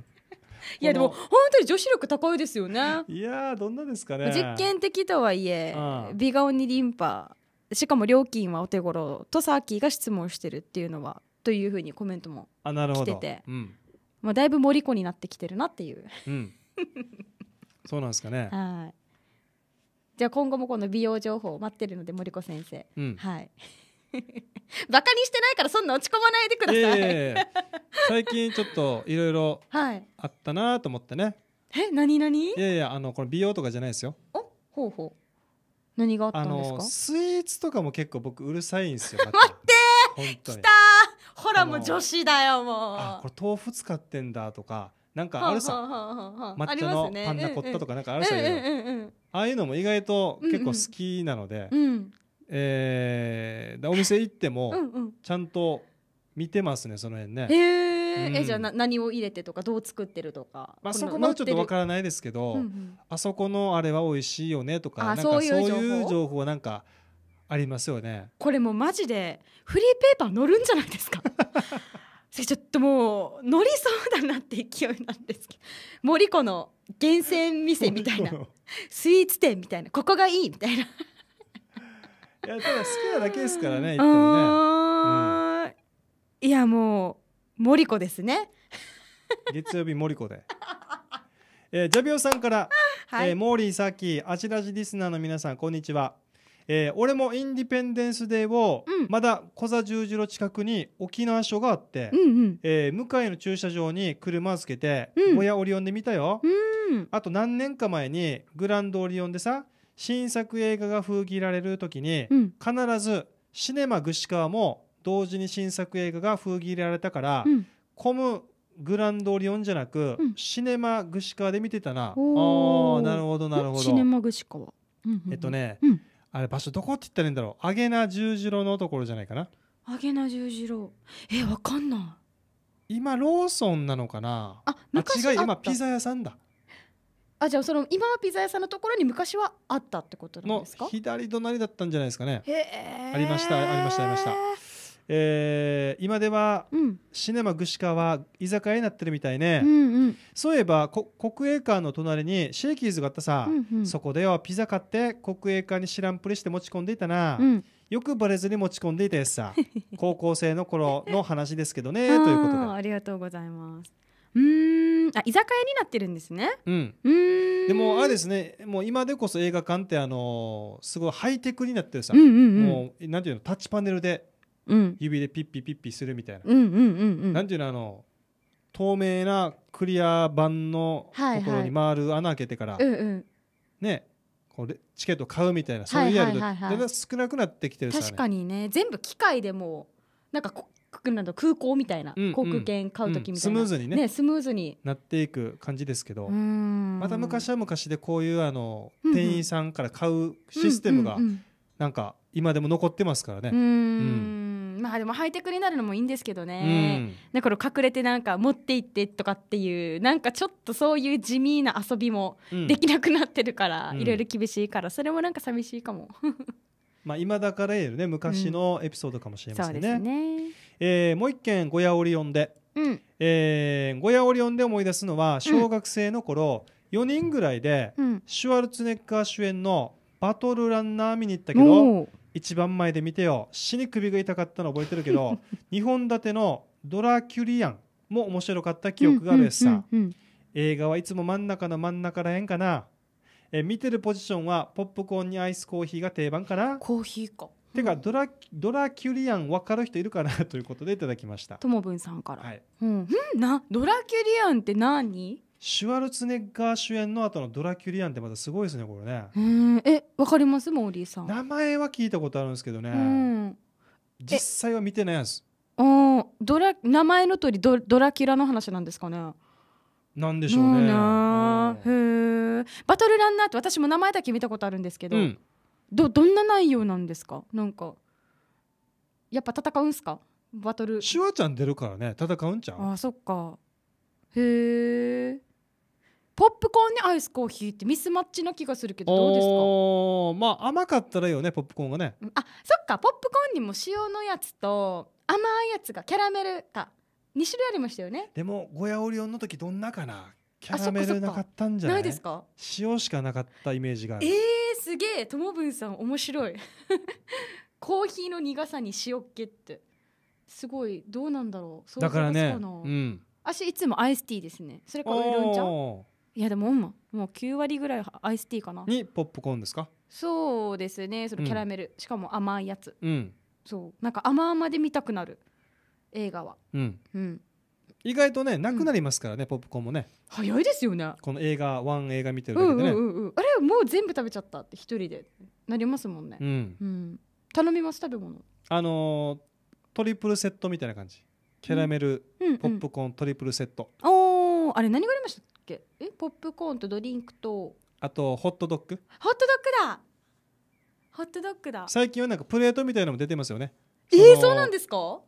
いやでも本当に女子力高いですよねいやどんなですかね実験的とはいえ、うん、美顔にリンパしかも料金はお手頃とサーキーが質問してるっていうのはというふうにコメントも来てて、うん、まあ、だいぶ森子になってきてるなっていう、うん、[LAUGHS] そうなんですかねはいじゃあ今後もこの美容情報を待ってるので森子先生、うん、はい [LAUGHS] バカにしてないからそんな落ち込まないでください、えー、最近ちょっといろいろあったなと思ってね、はい、え何何いやいやあのこれ美容とかじゃないですよおほうほう何があったんですかスイーツとかも結構僕うるさいんですよ [LAUGHS] 待ってきたほらもう女子だよもうあこれ豆腐使ってんだとかなんかあるさ抹茶のパンナコッタとかなんかあるさああいうのも意外と結構好きなので、えお店行ってもちゃんと見てますねその辺ね。えじゃあ何を入れてとかどう作ってるとか、まあ、そこまでちょっとわからないですけど、あそこのあれは美味しいよねとかかそういう情報なんかありますよねこれもマジでフリーペーパー乗るんじゃないですか [LAUGHS] それちょっともう乗りそうだなって勢いなんですけど森子の厳選店みたいなスイーツ店みたいなここがいいみたいないやただ好きなだけですからね言ってもね、うん、いやもう森子ですね月曜日森子でえー、ジャビオさんから、はい、えー、モーリーさっきあちらじリスナーの皆さんこんにちはえー、俺もインディペンデンスデーを、うん、まだ小座十字路近くに沖縄署があって、うんうん、えー、向かいの駐車場に車をつけて、うん、親オリオンで見たよ、うん、あと何年か前にグランドオリオンでさ新作映画が封切られる時に、うん、必ずシネマ串川も同時に新作映画が封切られたから、うん、コムグランドオリオンじゃなく、うん、シネマ串川で見てたなあなるほどなるほどシネマ串川、うんうんえっとね、うんあれ場所どこって言ったらいいんだろうアゲナ十字路のところじゃないかなアゲナ十字路えわかんない今ローソンなのかなあ昔あ違う今ピザ屋さんだあじゃあその今はピザ屋さんのところに昔はあったってことなんですかの左隣だったんじゃないですかねへえありましたありましたありましたえー、今では、うん、シネマ串は居酒屋になってるみたいね、うんうん、そういえば国営館の隣にシェイキーズがあったさ、うんうん、そこではピザ買って国営館に知らんぷりして持ち込んでいたな、うん、よくバレずに持ち込んでいたやつさ [LAUGHS] 高校生の頃の話で [LAUGHS] すけどねということでありがとうございますうんあ居酒屋になってるんですね。うん。うんでもあれですね、もう今でこそ映画館ってあのー、すごいハイテクになってるさ、うんうんうん、もうなんていうのタッチパネルで指でピッピピッピするみたいな、うんうんうんうん、なんていうのあの透明なクリア版のところに回る穴開けてから、はいはい、ねこうチケット買うみたいなそういうやりと少なくなってきてるさ、ね、確かにね全部機械でもなんか空港みたいな、うんうん、航空券買う時みたいな、うん、スムーズにね、ね、スムーズになっていく感じですけどまた昔は昔でこういうあの、店員さんから買うシステムがなんか今でも残ってますからね。うんまあでもハイテクになるのもいいんですけどね、うん、だから隠れてなんか持って行ってとかっていうなんかちょっとそういう地味な遊びもできなくなってるから、うん、いろいろ厳しいからそれもなんか寂しいかも。[LAUGHS] まあ、今だから言えるね昔のエピソードかもしれませんね。えもう一件ゴヤオリオンで、うんえー、ゴヤオリオンで思い出すのは小学生の頃、うん、4人ぐらいで、シュワルツネッガー主演の「バトルランナー」見に行ったけど一番前で見てよ死に首が痛かったの覚えてるけど2 [LAUGHS] 本立ての「ドラキュリアン」も面白かった記憶があるやつさ、映画はいつも真ん中の真ん中らへんかなえ見てるポジションはポップコーンにアイスコーヒーが定番かなコーヒーかてかドラドラキュリアン分かる人いるかなということでいただきましたともぶんさんから、はいうん、うん、なドラキュリアンって何シュワルツネッガー主演の後のドラキュリアンってまたすごいですねこれねうんえわかりますモーリーさん名前は聞いたことあるんですけどね、うん、実際は見てないやつおドラ名前の通りドドラキュラの話なんですかねなんでしょうねへえバトルランナーって私も名前だけ見たことあるんですけど、うん、どどんな内容なんですかなんかやっぱ戦うんすかバトルシュワちゃん出るからね戦うんちゃうあそっかへえポップコーンにアイスコーヒーってミスマッチな気がするけどどうですかまあ甘かったらいいよねポップコーンがねあそっかポップコーンにも塩のやつと甘いやつがキャラメルか2種類ありましたよねでもゴヤオリオンの時どんなかなキャラメルなかったんじゃないですか塩しかなかったイメージがあるえー、すげえともぶんさん面白い [LAUGHS] コーヒーの苦さに塩っけってすごいどうなんだろうだからねうん私いつもアイスティーですねそれからウーロン茶いやでももう9割ぐらいアイスティーかなにポップコーンですかそうですねそのキャラメル、うん、しかも甘いやつ、うん、そうなんか甘々で見たくなる映画は、うん、うん、意外とねなくなりますからね、ポップコーンもね早いですよねこの映画ワン映画見てるだけでね、うんうんうん、あれもう全部食べちゃったって一人でなりますもんね、うん頼みます食べ物あのー、トリプルセットみたいな感じキャラメル、ポップコーントリプルセットおおあれ何がありましたけえポップコーンとドリンクとあとホットドッグホットドッグだホットドッグだ最近はなんかプレートみたいなのも出てますよねえー、そうなんですか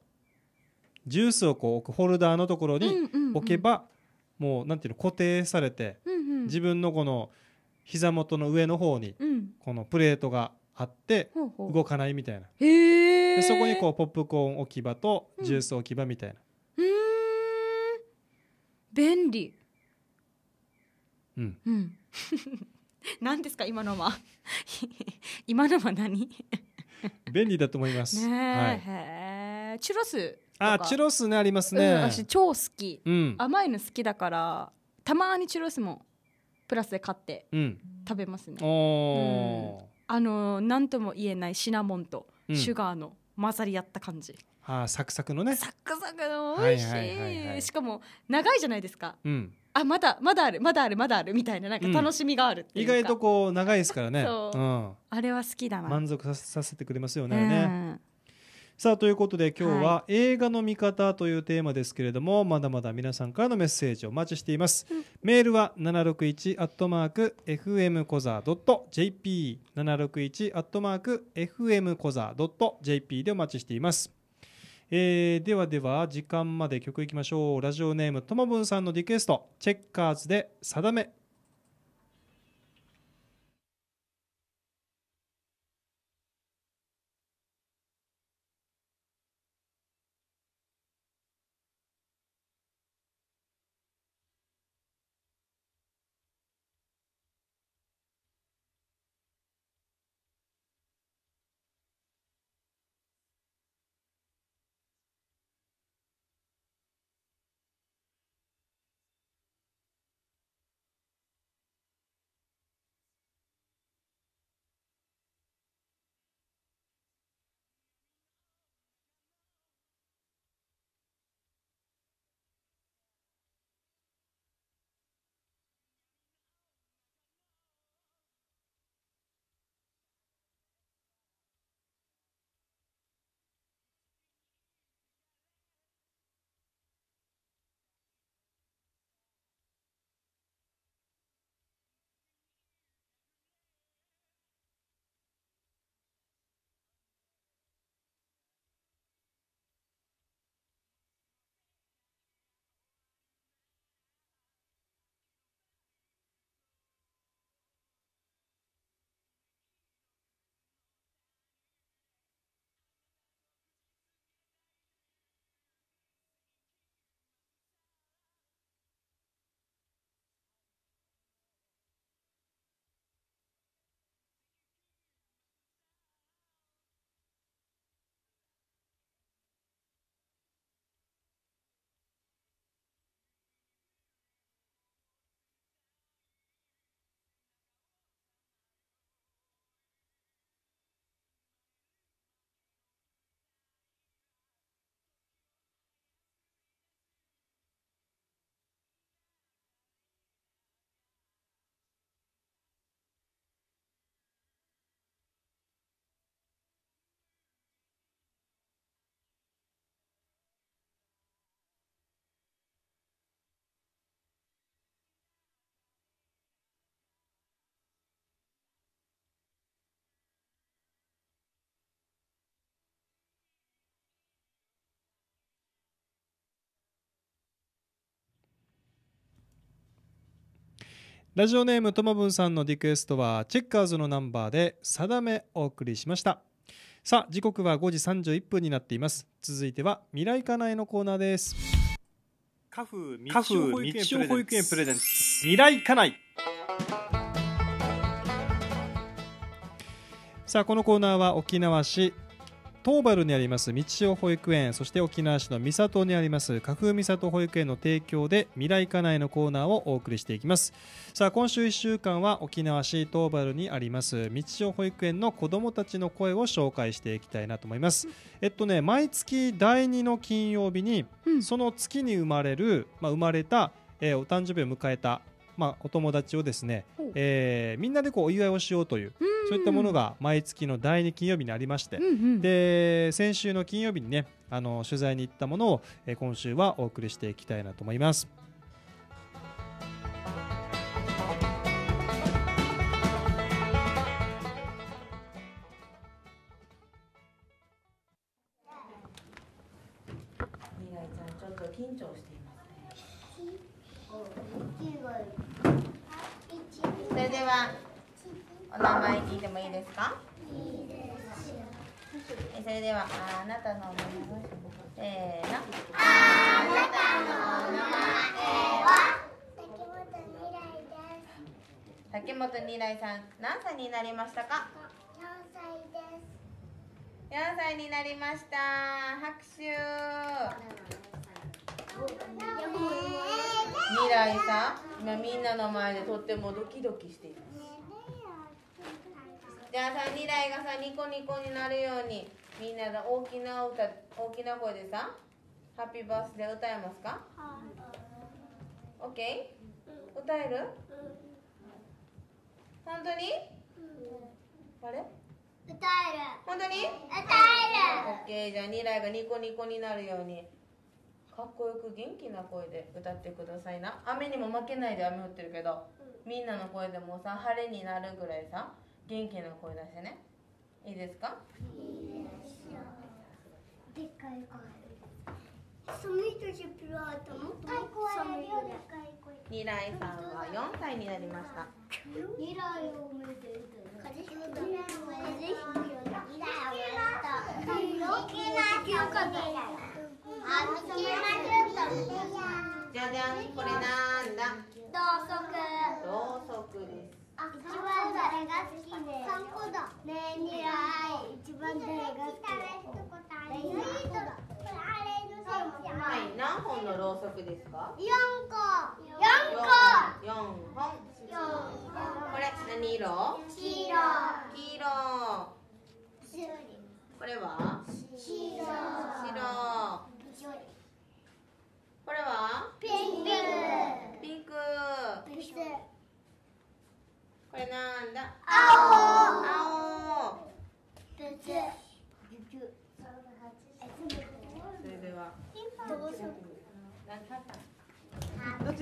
ジュースをこう置くホルダーのところに置けば、うんうんうん、もうなんていうの固定されて、うんうん、自分のこの膝元の上の方にこのプレートがあって動かないみたいな、うん、でそこにこうポップコーン置き場とジュース置き場みたいな、うん、便利うん、うん、[LAUGHS] 何ですか今のは [LAUGHS] 今のは何便利だと思います。ねはい、チュロスあチュロスねありますね、うん、私超好き、うん、甘いの好きだからたまにチュロスもプラスで買って食べますね。うん、あの何とも言えないシナモンとシュガーの混ざり合った感じ。あサクサクのね。サクサクの美味しい。しかも長いじゃないですか。うんあまだまだあるまだあるまだあるみたいななんか楽しみがあるっていう、うん、意外とこう長いですからねうん、あれは好きだな満足させてくれますよねん、さあということで今日は映画の見方というテーマですけれども、はい、まだまだ皆さんからのメッセージをお待ちしています、うん、メールは761アットマーク FM コザドット JP761 アットマーク FM コザドット JP でお待ちしていますえー、ではでは時間まで曲いきましょうラジオネームともぶんさんのリクエストチェッカーズで定めラジオネームともぶんさんのリクエストはチェッカーズのナンバーで「定め」お送りしましたさあ時刻は5時31分になっています続いては未来かなえのコーナーですカフ道夫保育園プレゼンツ未来かなえさあこのコーナーは沖縄市東原にあります道潮保育園そして沖縄市の三郷にあります花風三郷保育園の提供で未来家内のコーナーをお送りしていきますさあ今週1週間は沖縄市東原にあります道潮保育園の子どもたちの声を紹介していきたいなと思います、うん、えっとね毎月第2の金曜日に、うん、その月に生まれる、まあ、生まれたえー、お誕生日を迎えたまあ、お友達をですね、えー、みんなでこうお祝いをしようという、そういったものが毎月の第2金曜日にありまして、うんうん、で先週の金曜日にねあの取材に行ったものを、えー、今週はお送りしていきたいなと思います。はお名前聞いてもいいですかえそれではあなたのお名前せーのあなたのお名前は竹本未来です本未来さん何歳になりましたか4歳です4歳になりました拍手未来さん今みんなの前でとってもドキドキしていますじゃあさ二台がさニコニコになるようにみんなで大きな歌大きな声でさ「ハッピーバースデー」歌えますか ?OK? 歌える本当にあれ歌える本当に歌える OK じゃあ二台がニコニコになるようにかっこよく元気な声で歌ってくださいな雨にも負けないで雨降ってるけど、うん、みんなの声でもさ晴れになるぐらいさ元気な声出してねいいですかいいででかい声ニライさんは4歳になりましたじゃじゃん、これなんだ。ろうそく。ろうそくです。一番誰が好きで。三個だ。ねえ、にらい。一番誰が好き。はい、何本のろうそくですか。四個。四個。四本。四本。これ、何色。黄色。黄色。これは。白。白。これはピンクピンクこれなんだ青青それではどっちタン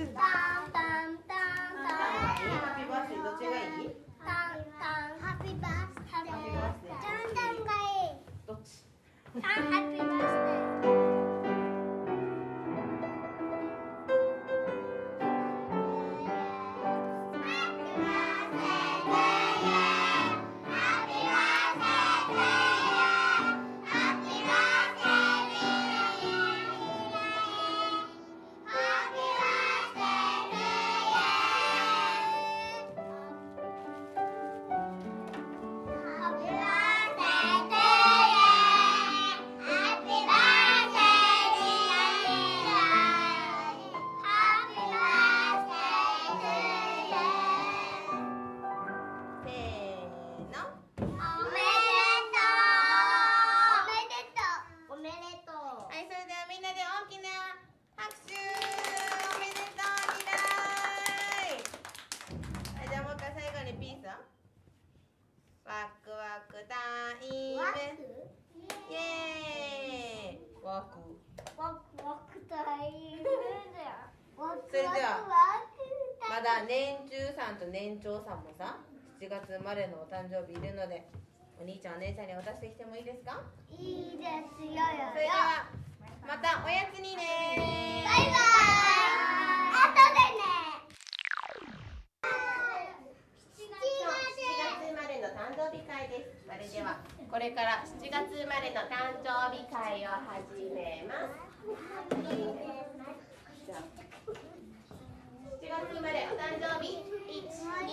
タンタンハッピーバースどっちがいいタンタンハッピーバースタンタンがいいどっちタンハッピーバースデー年長さんもさ7月生まれのお誕生日いるのでお兄ちゃんお姉ちゃんに渡してきてもいいですかいいですよよそれではまたおやつにねバイバイあとでね7月生まれの誕生日会ですそれではこれから7月生まれの誕生日会を始めます7月生まれお誕生日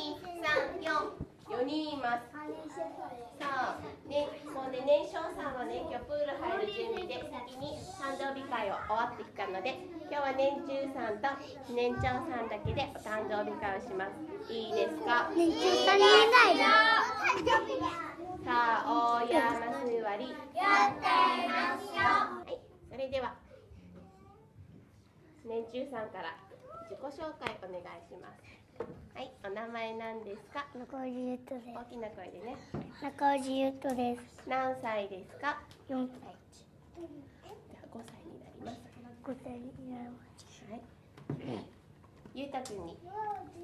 4人いますそうね、もうね年少さんはね今日プール入る準備で先に誕生日会を終わってきたので今日は年中さんと年長さんだけでお誕生日会をしますいいですか年中さん以外ださあ大山座りやってますよはいそれでは年中さんから自己紹介お願いしますはい、お名前なんですか。中尾ゆとです。大きな声でね。中尾ゆとです。何歳ですか。四歳。五歳になります。五歳になります。はい。ゆうたくんに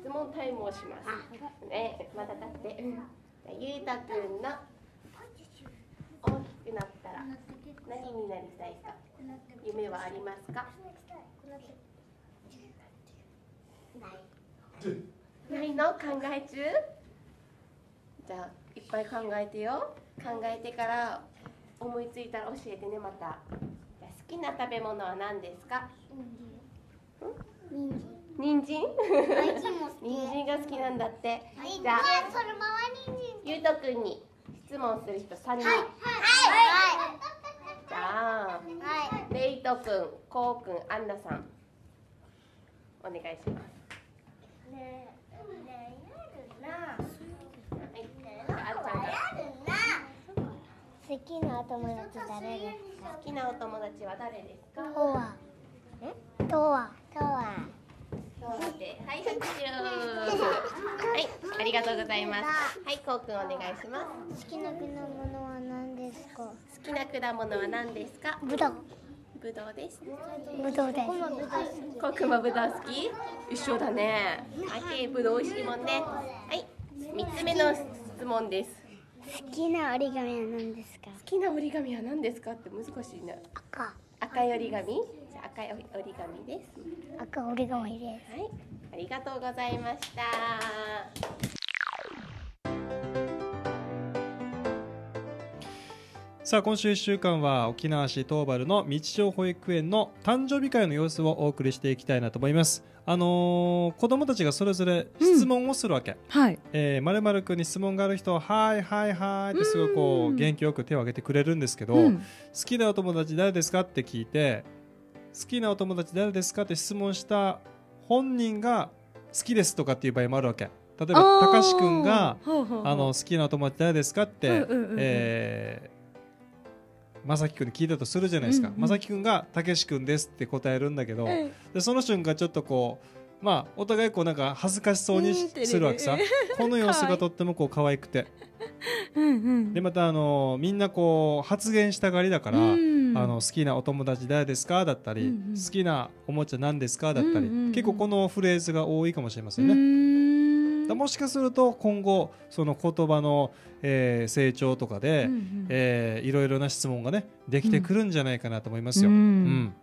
質問タイムをします。ね、また立って。ゆうたくんの大きくなったら何になりたいか夢はありますか。ないの考え中じゃあいっぱい考えてよ考えてから思いついたら教えてねまた好きな食べ物は何ですか人参人参人参が好きなんだって、じゃあゆうとくんに質問する人3人はい、はいはいじゃあ、はい、レイトくん、こうくん、あんなさん、お願いします。好きなお友達誰ですか好きなお友達は誰ですかとわとわとわはい、拍手はい、ありがとうございますはい、こうくんお願いします好きな果物は何ですか好きな果物は何ですかぶどうぶどうです。ぶどうです。こくまぶどう好き？一緒だね。あけぶどう美味しいもんね。はい。三つ目の質問です。好きな折り紙は何ですか？好きな折り紙は何ですかって難しいな。赤。赤い折り紙？赤い折り紙です。赤折り紙です。はい。ありがとうございました。さあ今週1週間は沖縄市東原の道常保育園の誕生日会の様子をお送りしていきたいなと思いますあのー、子供たちがそれぞれ質問をするわけ、うん、はいえまるまるくんに質問がある人は「はいはいはい」ってすごいこう元気よく手を挙げてくれるんですけど、うん、好きなお友達誰ですかって聞いて好きなお友達誰ですかって質問した本人が好きですとかっていう場合もあるわけ例えばたかしくんがあの好きなお友達誰ですかって、うんうんうん、えー正輝くんに聞いたとするじゃないですか、うんうん、正輝くんが「たけしくんです」って答えるんだけど、でその瞬間ちょっとこうまあお互いこうなんか恥ずかしそうにするわけさ、この様子がとってもこう可愛くてうん、でまたあのみんなこう発言したがりだから、うん、あの好きなお友達誰ですかだったり、うんうん、好きなおもちゃ何ですかだったり、うんうん、結構このフレーズが多いかもしれませんね。もしかすると今後その言葉の、えー、成長とかで、うんうん、えー、いろいろな質問がねできてくるんじゃないかなと思いますよ。うん、うん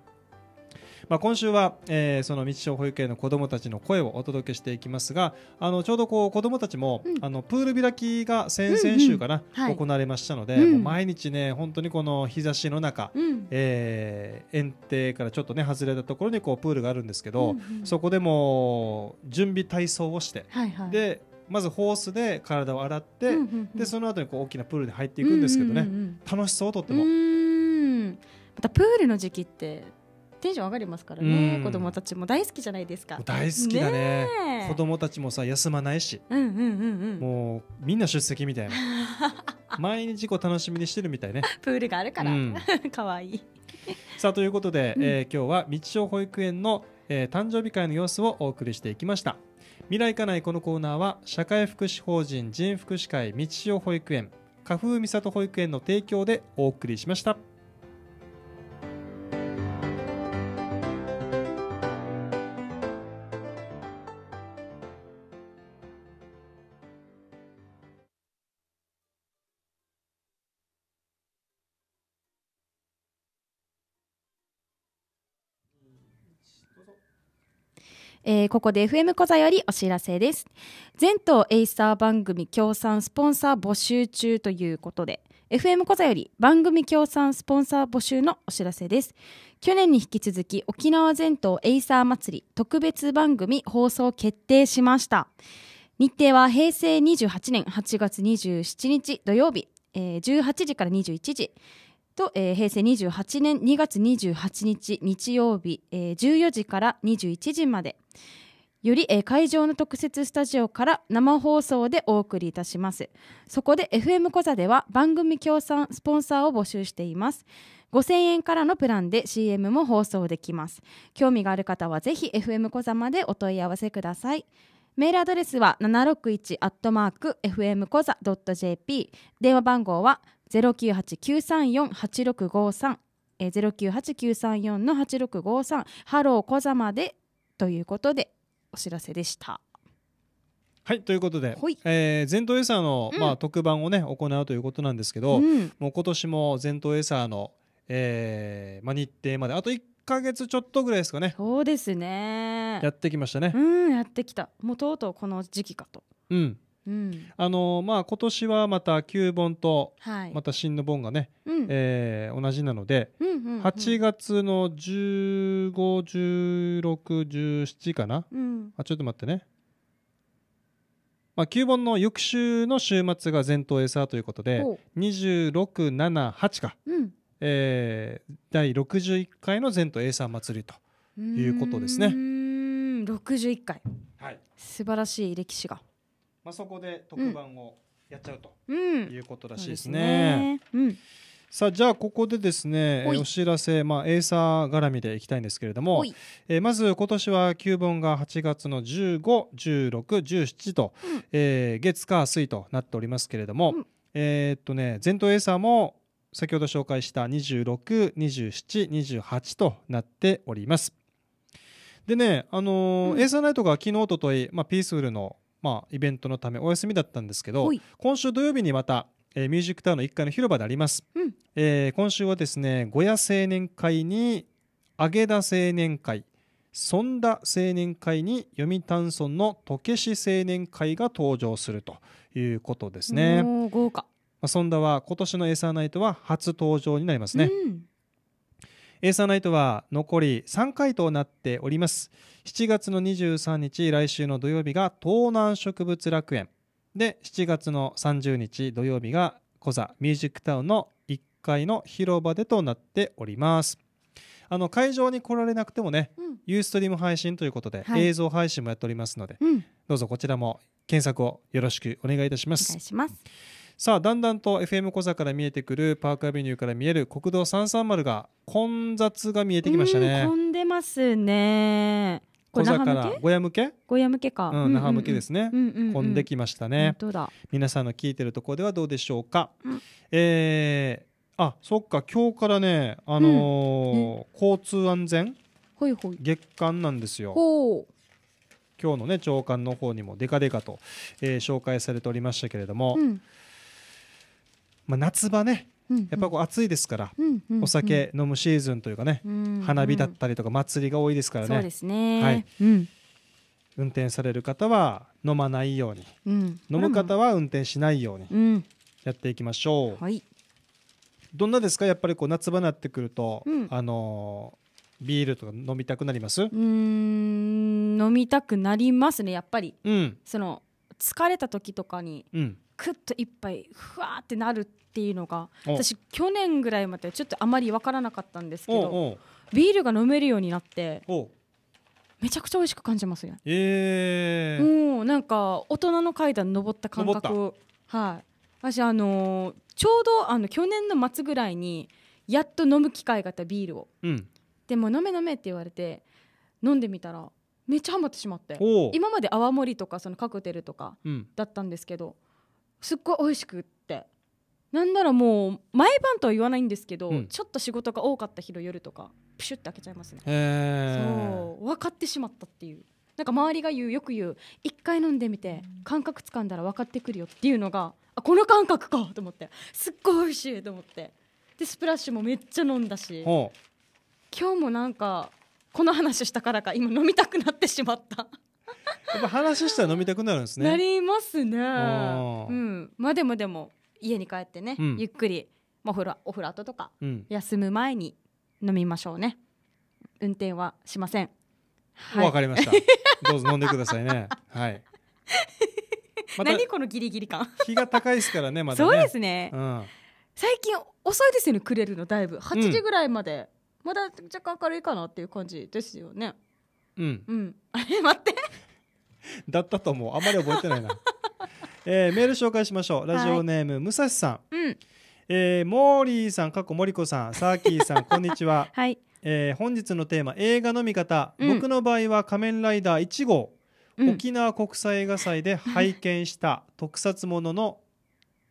まあ、今週は、えー、その道知保育園の子どもたちの声をお届けしていきますがあのちょうどこう子どもたちも、うん、あのプール開きが先々週かな、うんうん、行われましたので、はい、毎日ね本当にこの日差しの中、うん、えー、園庭からちょっとね外れたところにこうプールがあるんですけど、うんうん、そこでも準備体操をして、はいはい、でまずホースで体を洗って、うんうんうん、でその後にこに大きなプールに入っていくんですけどね、うんうんうん、楽しそうとっても。またプールの時期ってテンション上がりますからね、うん、子供たちも大好きじゃないですか大好きだねね子供たちもさ休まないし、うんうんうんうん、もうみんな出席みたいな [LAUGHS] 毎日こう楽しみにしてるみたいねプールがあるから、うん、[LAUGHS] かわいいさあということで、うえー、今日は道小保育園の、えー、誕生日会の様子をお送りしていきました未来家内このコーナーは社会福祉法人人福祉会道代保育園花風美里保育園の提供でお送りしました。えー、ここで FM コザよりお知らせです。全島エイサー番組協賛スポンサー募集中ということで、FM コザより番組協賛スポンサー募集のお知らせです。去年に引き続き沖縄全島エイサー祭り特別番組放送決定しました。日程は平成28年8月27日土曜日、えー、18時から21時。と、えー、平成28年2月28日日曜日、えー、14時から21時までより、えー、会場の特設スタジオから生放送でお送りいたしますそこで FM コザでは番組協賛スポンサーを募集しています5000円からのプランで CM も放送できます興味がある方はぜひ FM コザまでお問い合わせくださいメールアドレスは761 FM コザ .jp 電話番号は0九八九三四八六五三え0九八九三四の八六五三ハロー小ざまでということでお知らせでした。はいということで、えー、前頭エサーの、うん、まあ、特番をね行うということなんですけど、うん、もう今年も前頭エサーの、えーまあ、日程まであと一か月ちょっとぐらいですかねそうですねやってきましたねうんやってきたもうとうとうこの時期かと、うん、うん、あのまあ今年はまた旧盆と、また新の盆がね、うん、えー、同じなので、うんうんうん、8月の151617かな、うん、あちょっと待ってね、まあ、旧盆の翌週の週末が全頭エサということで2678か、うん、えー、第61回の全頭エサ祭りということですね。61回、はい、素晴らしい歴史がまあ、そこで特番をやっちゃうと、うん、いうことらしいですね。うん、さあじゃあここでですねお知らせ、まあ、エーサー絡みでいきたいんですけれども、えまず今年は9本が8月の151617と、え月火水となっておりますけれども、えっとね前頭エーサーも先ほど紹介した262728となっております。でね、あのエーサーナイトが昨日おととい、まあ、ピースフルのまあ、イベントのためお休みだったんですけど今週土曜日にまた、えー、ミュージックタウンの1階の広場であります、うん、えー、今週はですね小屋青年会に上田青年会そんだ青年会に読谷村のとけし青年会が登場するということですね。豪華ソンダは今年のエサーナイトは初登場になりますね、うん、エーサーナイトは残り3回となっております。7月の23日、来週の土曜日が東南植物楽園。で、7月の30日土曜日がコザミュージックタウンの1階の広場でとなっております。あの会場に来られなくてもね、ユーストリーム配信ということで、はい、映像配信もやっておりますので、うん、どうぞこちらも検索をよろしくお願いいたします。お願いします。さあだんだんと FM 小座から見えてくるパークアビニューから見える国道330が混雑が見えてきましたね混んでますね小座から小屋向け小屋向けか、うん、那覇向けですね、うんうんうん、混んできましたねだ。皆さんの聞いてるところではどうでしょうか、うん、えー、あそっか今日からねあのーうん交通安全ほいほい月間なんですよ今日のね長官の方にもデカデカと、えー、紹介されておりましたけれども、うん、まあ、夏場ねやっぱこう暑いですから、お酒飲むシーズンというかね、花火だったりとか祭りが多いですからね。そうですね。はい。運転される方は飲まないように、飲む方は運転しないようにやっていきましょう。はい。どんなですかやっぱりこう夏場になってくると、あのビールとか飲みたくなりますうん飲みたくなりますねやっぱり、その疲れた時とかに、うん、と一杯ふわってなるっていうのが私去年ぐらいまでちょっとあまり分からなかったんですけどビールが飲めるようになってめちゃくちゃ美味しく感じますね。もうなんか大人の階段登った感覚はい私あのー、ちょうどあの去年の末ぐらいにやっと飲む機会があったビールを、うん、でも飲め飲めって言われて飲んでみたらめっちゃハマってしまって今まで泡盛とかそのカクテルとかだったんですけど、うん、すっごい美味しくってなんならもう毎晩とは言わないんですけど、うんちょっと仕事が多かった日の夜とかプシュって開けちゃいますね、そう分かってしまったっていうなんか周りが言うよく言う一回飲んでみて感覚つかんだら分かってくるよっていうのがあこの感覚かと思ってすっごい美味しいと思ってでスプラッシュもめっちゃ飲んだし今日もなんかこの話したからか今飲みたくなってしまった、やっぱ話したら飲みたくなるんですね [LAUGHS] なりますねうんまあでもでも家に帰ってね、うん、ゆっくりお風呂お風呂後とか、休む前に飲みましょうね運転はしませんわ、はい、かりました [LAUGHS] どうぞ飲んでくださいねはいま、何このギリギリ感日が高いですからねまだ、ね、そうですね、うん、最近遅いですよねくれるのだいぶ8時ぐらいまで、うん、まだ若干明るいかなっていう感じですよねうん、うん、あれ待って [LAUGHS] だったと思うあんまり覚えてないなえー、メール紹介しましょう。ラジオネーム、武蔵さん。うん。えー、モーリーさん、過去モリコさん、サーキーさん、[LAUGHS] こんにちは。はい。えー、本日のテーマ映画の見方、うん僕の場合は仮面ライダー1号、沖縄国際映画祭で拝見した特撮ものの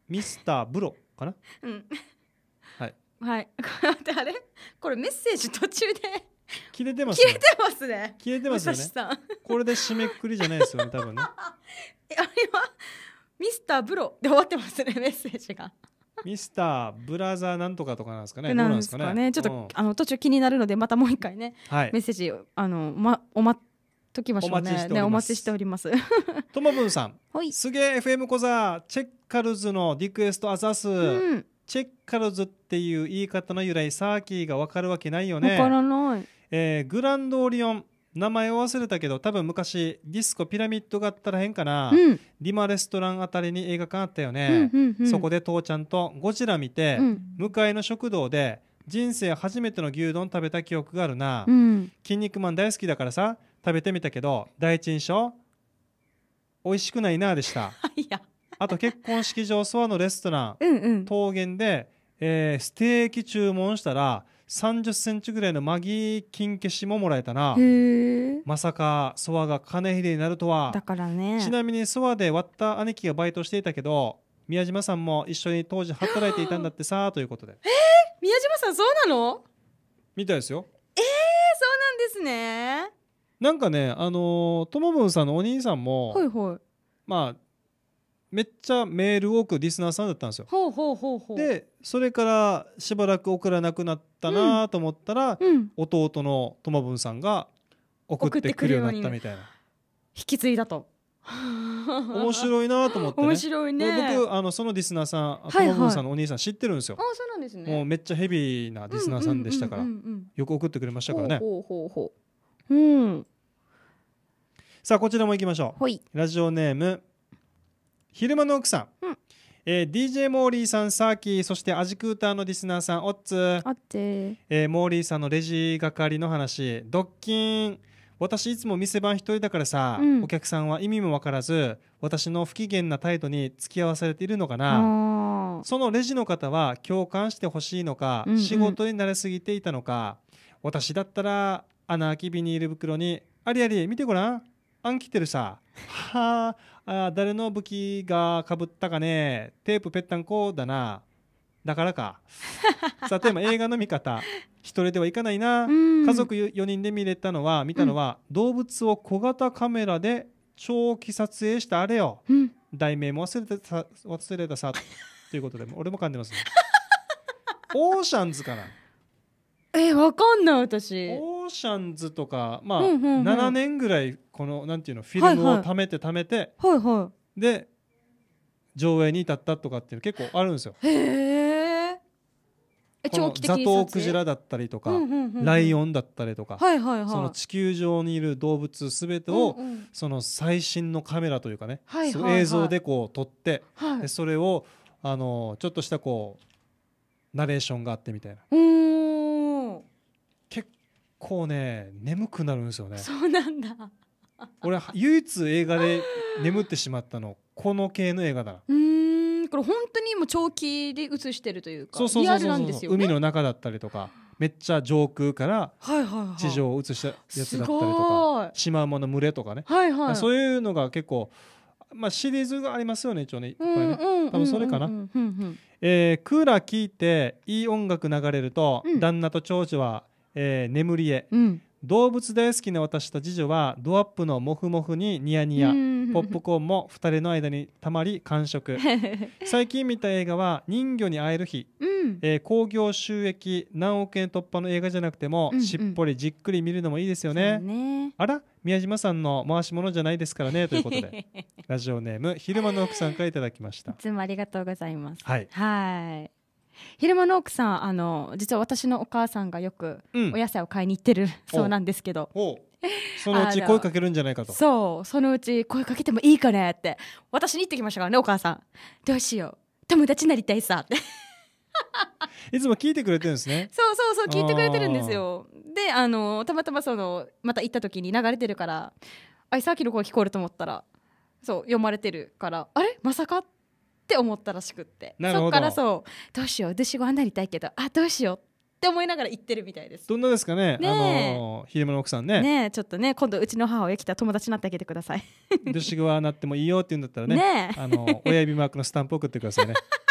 ミスターブロかなうん。はい。はい。こ [LAUGHS] れあれこれメッセージ途中で切れてます消えねてますね。消えてますよねこれで締めくくりじゃないですよね多分ね [LAUGHS] えあれはミスターブロで終わってますね [LAUGHS] メッセージが。ミスターブラザーなんとかとかなんですかね。なんですかね。ちょっと、うん、あの途中気になるのでまたもう一回ね、はい、メッセージあのまおまときましょうね。お待ねお待ちしております。[LAUGHS] トもブんさん。はい。すげえ FM 小座チェッカルズのリクエストあざす。うん、チェッカルズっていう言い方の由来サーキーがわかるわけないよね。わからない。えー、グランドオリオン名前を忘れたけど多分昔ディスコピラミッドがあったらへんかな、うん、リマレストランあたりに映画館あったよね、うんうんうん、そこで父ちゃんとゴジラ見て、うん、向かいの食堂で人生初めての牛丼食べた記憶があるな、うん、筋肉マン大好きだからさ食べてみたけど第一印象美味しくないなでした [LAUGHS] あと結婚式場ソアのレストラン、うんうん、桃源で、えー、ステーキ注文したら「30センチぐらいのマギ金消しももらえたなまさかソワが金秀になるとはだからねちなみにソワで割った兄貴がバイトしていたけど宮島さんも一緒に当時働いていたんだってさということでえー、宮島さんそうなのみたいですよえー、そうなんですねなんかねあのともぶんさんのお兄さんも、はいはい、まあめっちゃメール多くリスナーさんだったんですよ。ほうほうほうほうでそれからしばらく送らなくなったなと思ったら、うん、弟のトマブンさんが送ってくるようになったみたいな。引き継いだと面白いなと思って、ね、面白いね僕あのそのリスナーさん友文さんのお兄さん知ってるんですよ、あそうなんですねもうめっちゃヘビーなリスナーさんでしたから、うんうんうんうん、よく送ってくれましたからねほうほうほうほう、うん、さあこちらも行きましょうラジオネーム昼間の奥さん、うんえー、DJ モーリーさん、サーキー、そしてアジクーターのリスナーさん、オッツー、ーえー、モーリーさんのレジ係の話、ドッキン、私いつも店番一人だからさ、うん、お客さんは意味も分からず、私の不機嫌な態度に付き合わされているのかな。そのレジの方は共感してほしいのか、うんうん、仕事に慣れすぎていたのか、私だったら穴あきビニール袋に、ありあり、見てごらん、あん来てるさ。はあ、あ誰の武器がかぶったかねテープぺったんこだなだからか [LAUGHS] さテーマ映画の見方一人ではいかないな家族4人で見れたのは見たのは、うん、動物を小型カメラで長期撮影したあれよ、うん、題名も忘れてさ忘れたさと [LAUGHS] いうことで俺も噛んでますねオーシャンズかな [LAUGHS] えわかんない私ーシャンズとか、まあうんうんうん7年ぐらいこのなんていうのフィルムを貯めて貯めて、はいはで上映に至ったとかっていうの結構あるんですよ。へええこのザトウクジラだったりとか、うんうんうんライオンだったりとか、はいはいはいその地球上にいる動物すべてを、うんうんその最新のカメラというかね、はいはいはい映像でこう撮って、はいでそれをあのちょっとしたこうナレーションがあってみたいなうん結構ね眠くなるんですよねそうなんだ俺唯一映画で眠ってしまったのこの系の映画だうんこれ本当にもう長期で映してるというかリアルなんですよ、ね、海の中だったりとかめっちゃ上空から地上を映したやつだったりとかシマウマの群れとかね、はいはい、そういうのが結構、まあ、シリーズがありますよね一応ねいっぱいね多分それかな、うんえー、クーラー聞いていい音楽流れると、うん、旦那と長女はえー、眠りへ、うん、動物大好きな私と次女はドアップのモフモフにニヤニヤ、[LAUGHS] ポップコーンも2人の間にたまり完食 [LAUGHS] 最近見た映画は「人魚に会える日」うん、えー、興行収益何億円突破の映画じゃなくても、うんうん、しっぽりじっくり見るのもいいですよね。ねあら宮島さんの回し物じゃないですからねということで [LAUGHS] ラジオネーム昼間の奥さんからいただきました。いつもありがとうございます。はい、はい昼間の奥さんあの実は私のお母さんがよくお野菜を買いに行ってるそうなんですけど、そのうち声かけるんじゃないかとそうそのうち声かけてもいいかねって私に言ってきましたからねお母さんどうしよう友達になりたいさって [LAUGHS] いつも聞いてくれてるんですね。そうそうそう聞いてくれてるんですよ。で、あのたまたまそのまた行った時に流れてるから、あいさきの声聞こえると思ったら、そう読まれてるから、あれまさかっって思ったらしくってそっからそうどうしよう私ご飯になりたいけどあどうしようって思いながら行ってるみたいですどんなですかねあのひでの奥さんねねちょっとね今度うちの母親来た友達になってあげてください女ごはなってもいいよって言うんだったらねあの親指マークのスタンプ送ってくださいね [LAUGHS]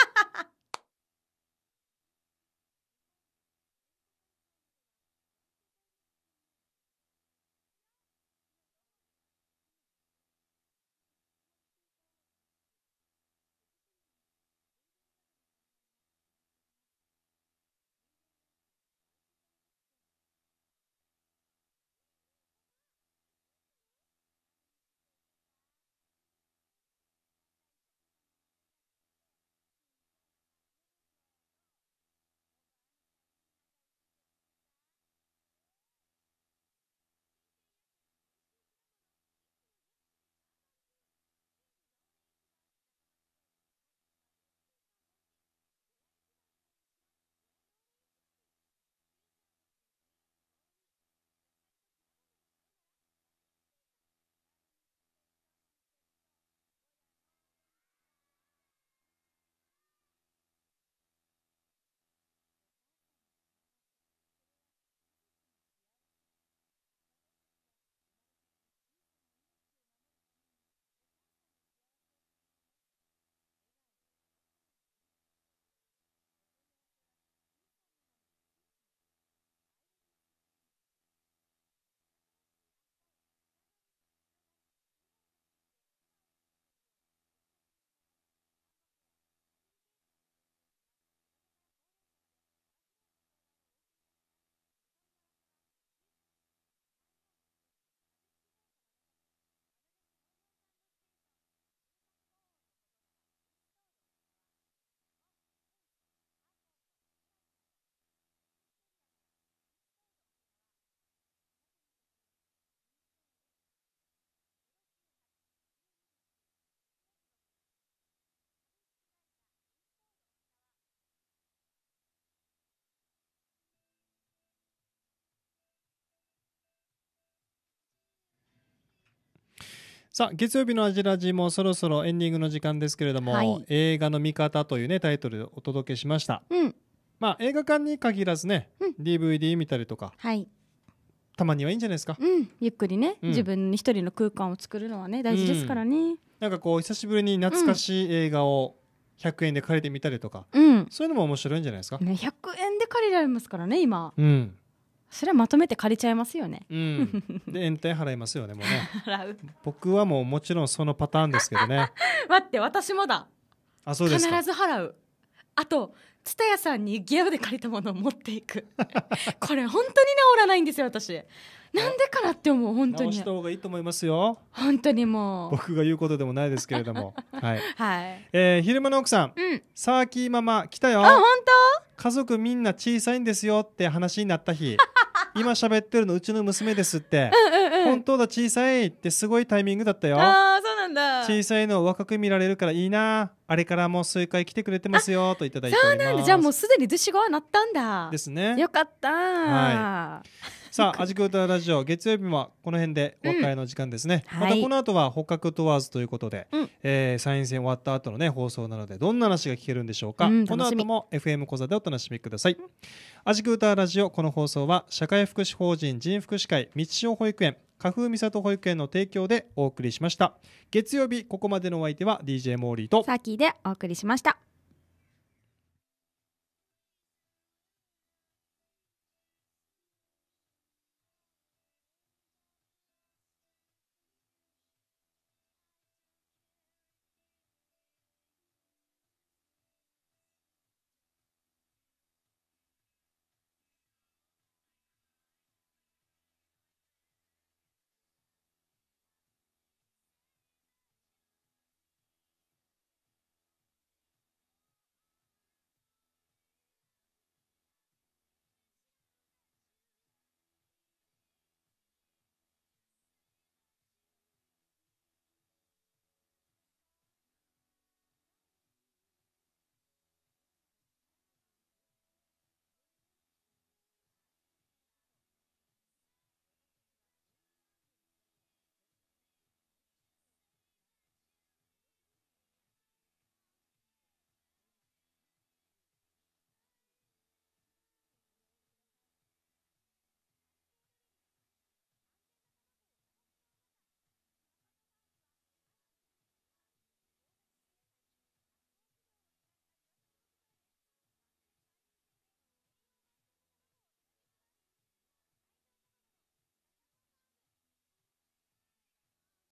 さあ月曜日の「アジラジ」もそろそろエンディングの時間ですけれども、はい、映画の見方というねタイトルお届けしました、うん、まあ映画館に限らずね、うん、DVD 見たりとか、はい、たまにはいいんじゃないですか、うん、ゆっくりね、自分一人の空間を作るのはね大事ですからね、なんかこう久しぶりに懐かしい映画を100円で借りてみたりとか、そういうのも面白いんじゃないですか、ね、100円で借りられますからね今、うん、それはまとめて借りちゃいますよね、うん、[LAUGHS] で延滞払いますよねもうね払う僕はもうもちろんそのパターンですけどね [LAUGHS] 待って私もだあそうです必ず払うあと蔦屋さんにゲオで借りたものを持っていく [LAUGHS] これ本当に治らないんですよ私なんでかなって思う本当にした方がいいと思いますよ本当にもう僕が言うことでもないですけれどもはい、はいえー、昼間の奥さん、うん、サーキーママ来たよあ本当家族みんな小さいんですよって話になった日今喋ってるのうちの娘ですってうんうん、うん、本当だ小さいってすごいタイミングだったよああそうなんだ小さいの若く見られるからいいなあれからもう数回来てくれてますよといただいておりますそうなんだじゃあもうすでに寿司語はなったんだですねよかったはいさあ、アジクータラジオ、月曜日はこの辺でお別れの時間ですね。うん、またこの後は捕獲問わずということで、はい、えー、参院選終わった後のね、放送なので、どんな話が聞けるんでしょうか。うん、この後も FM 講座でお楽しみください。うん、アジクータラジオ、この放送は、社会福祉法人人福祉会、道潮保育園、花風美里保育園の提供でお送りしました。月曜日、ここまでのお相手は DJ モーリーと、サーキでお送りしました。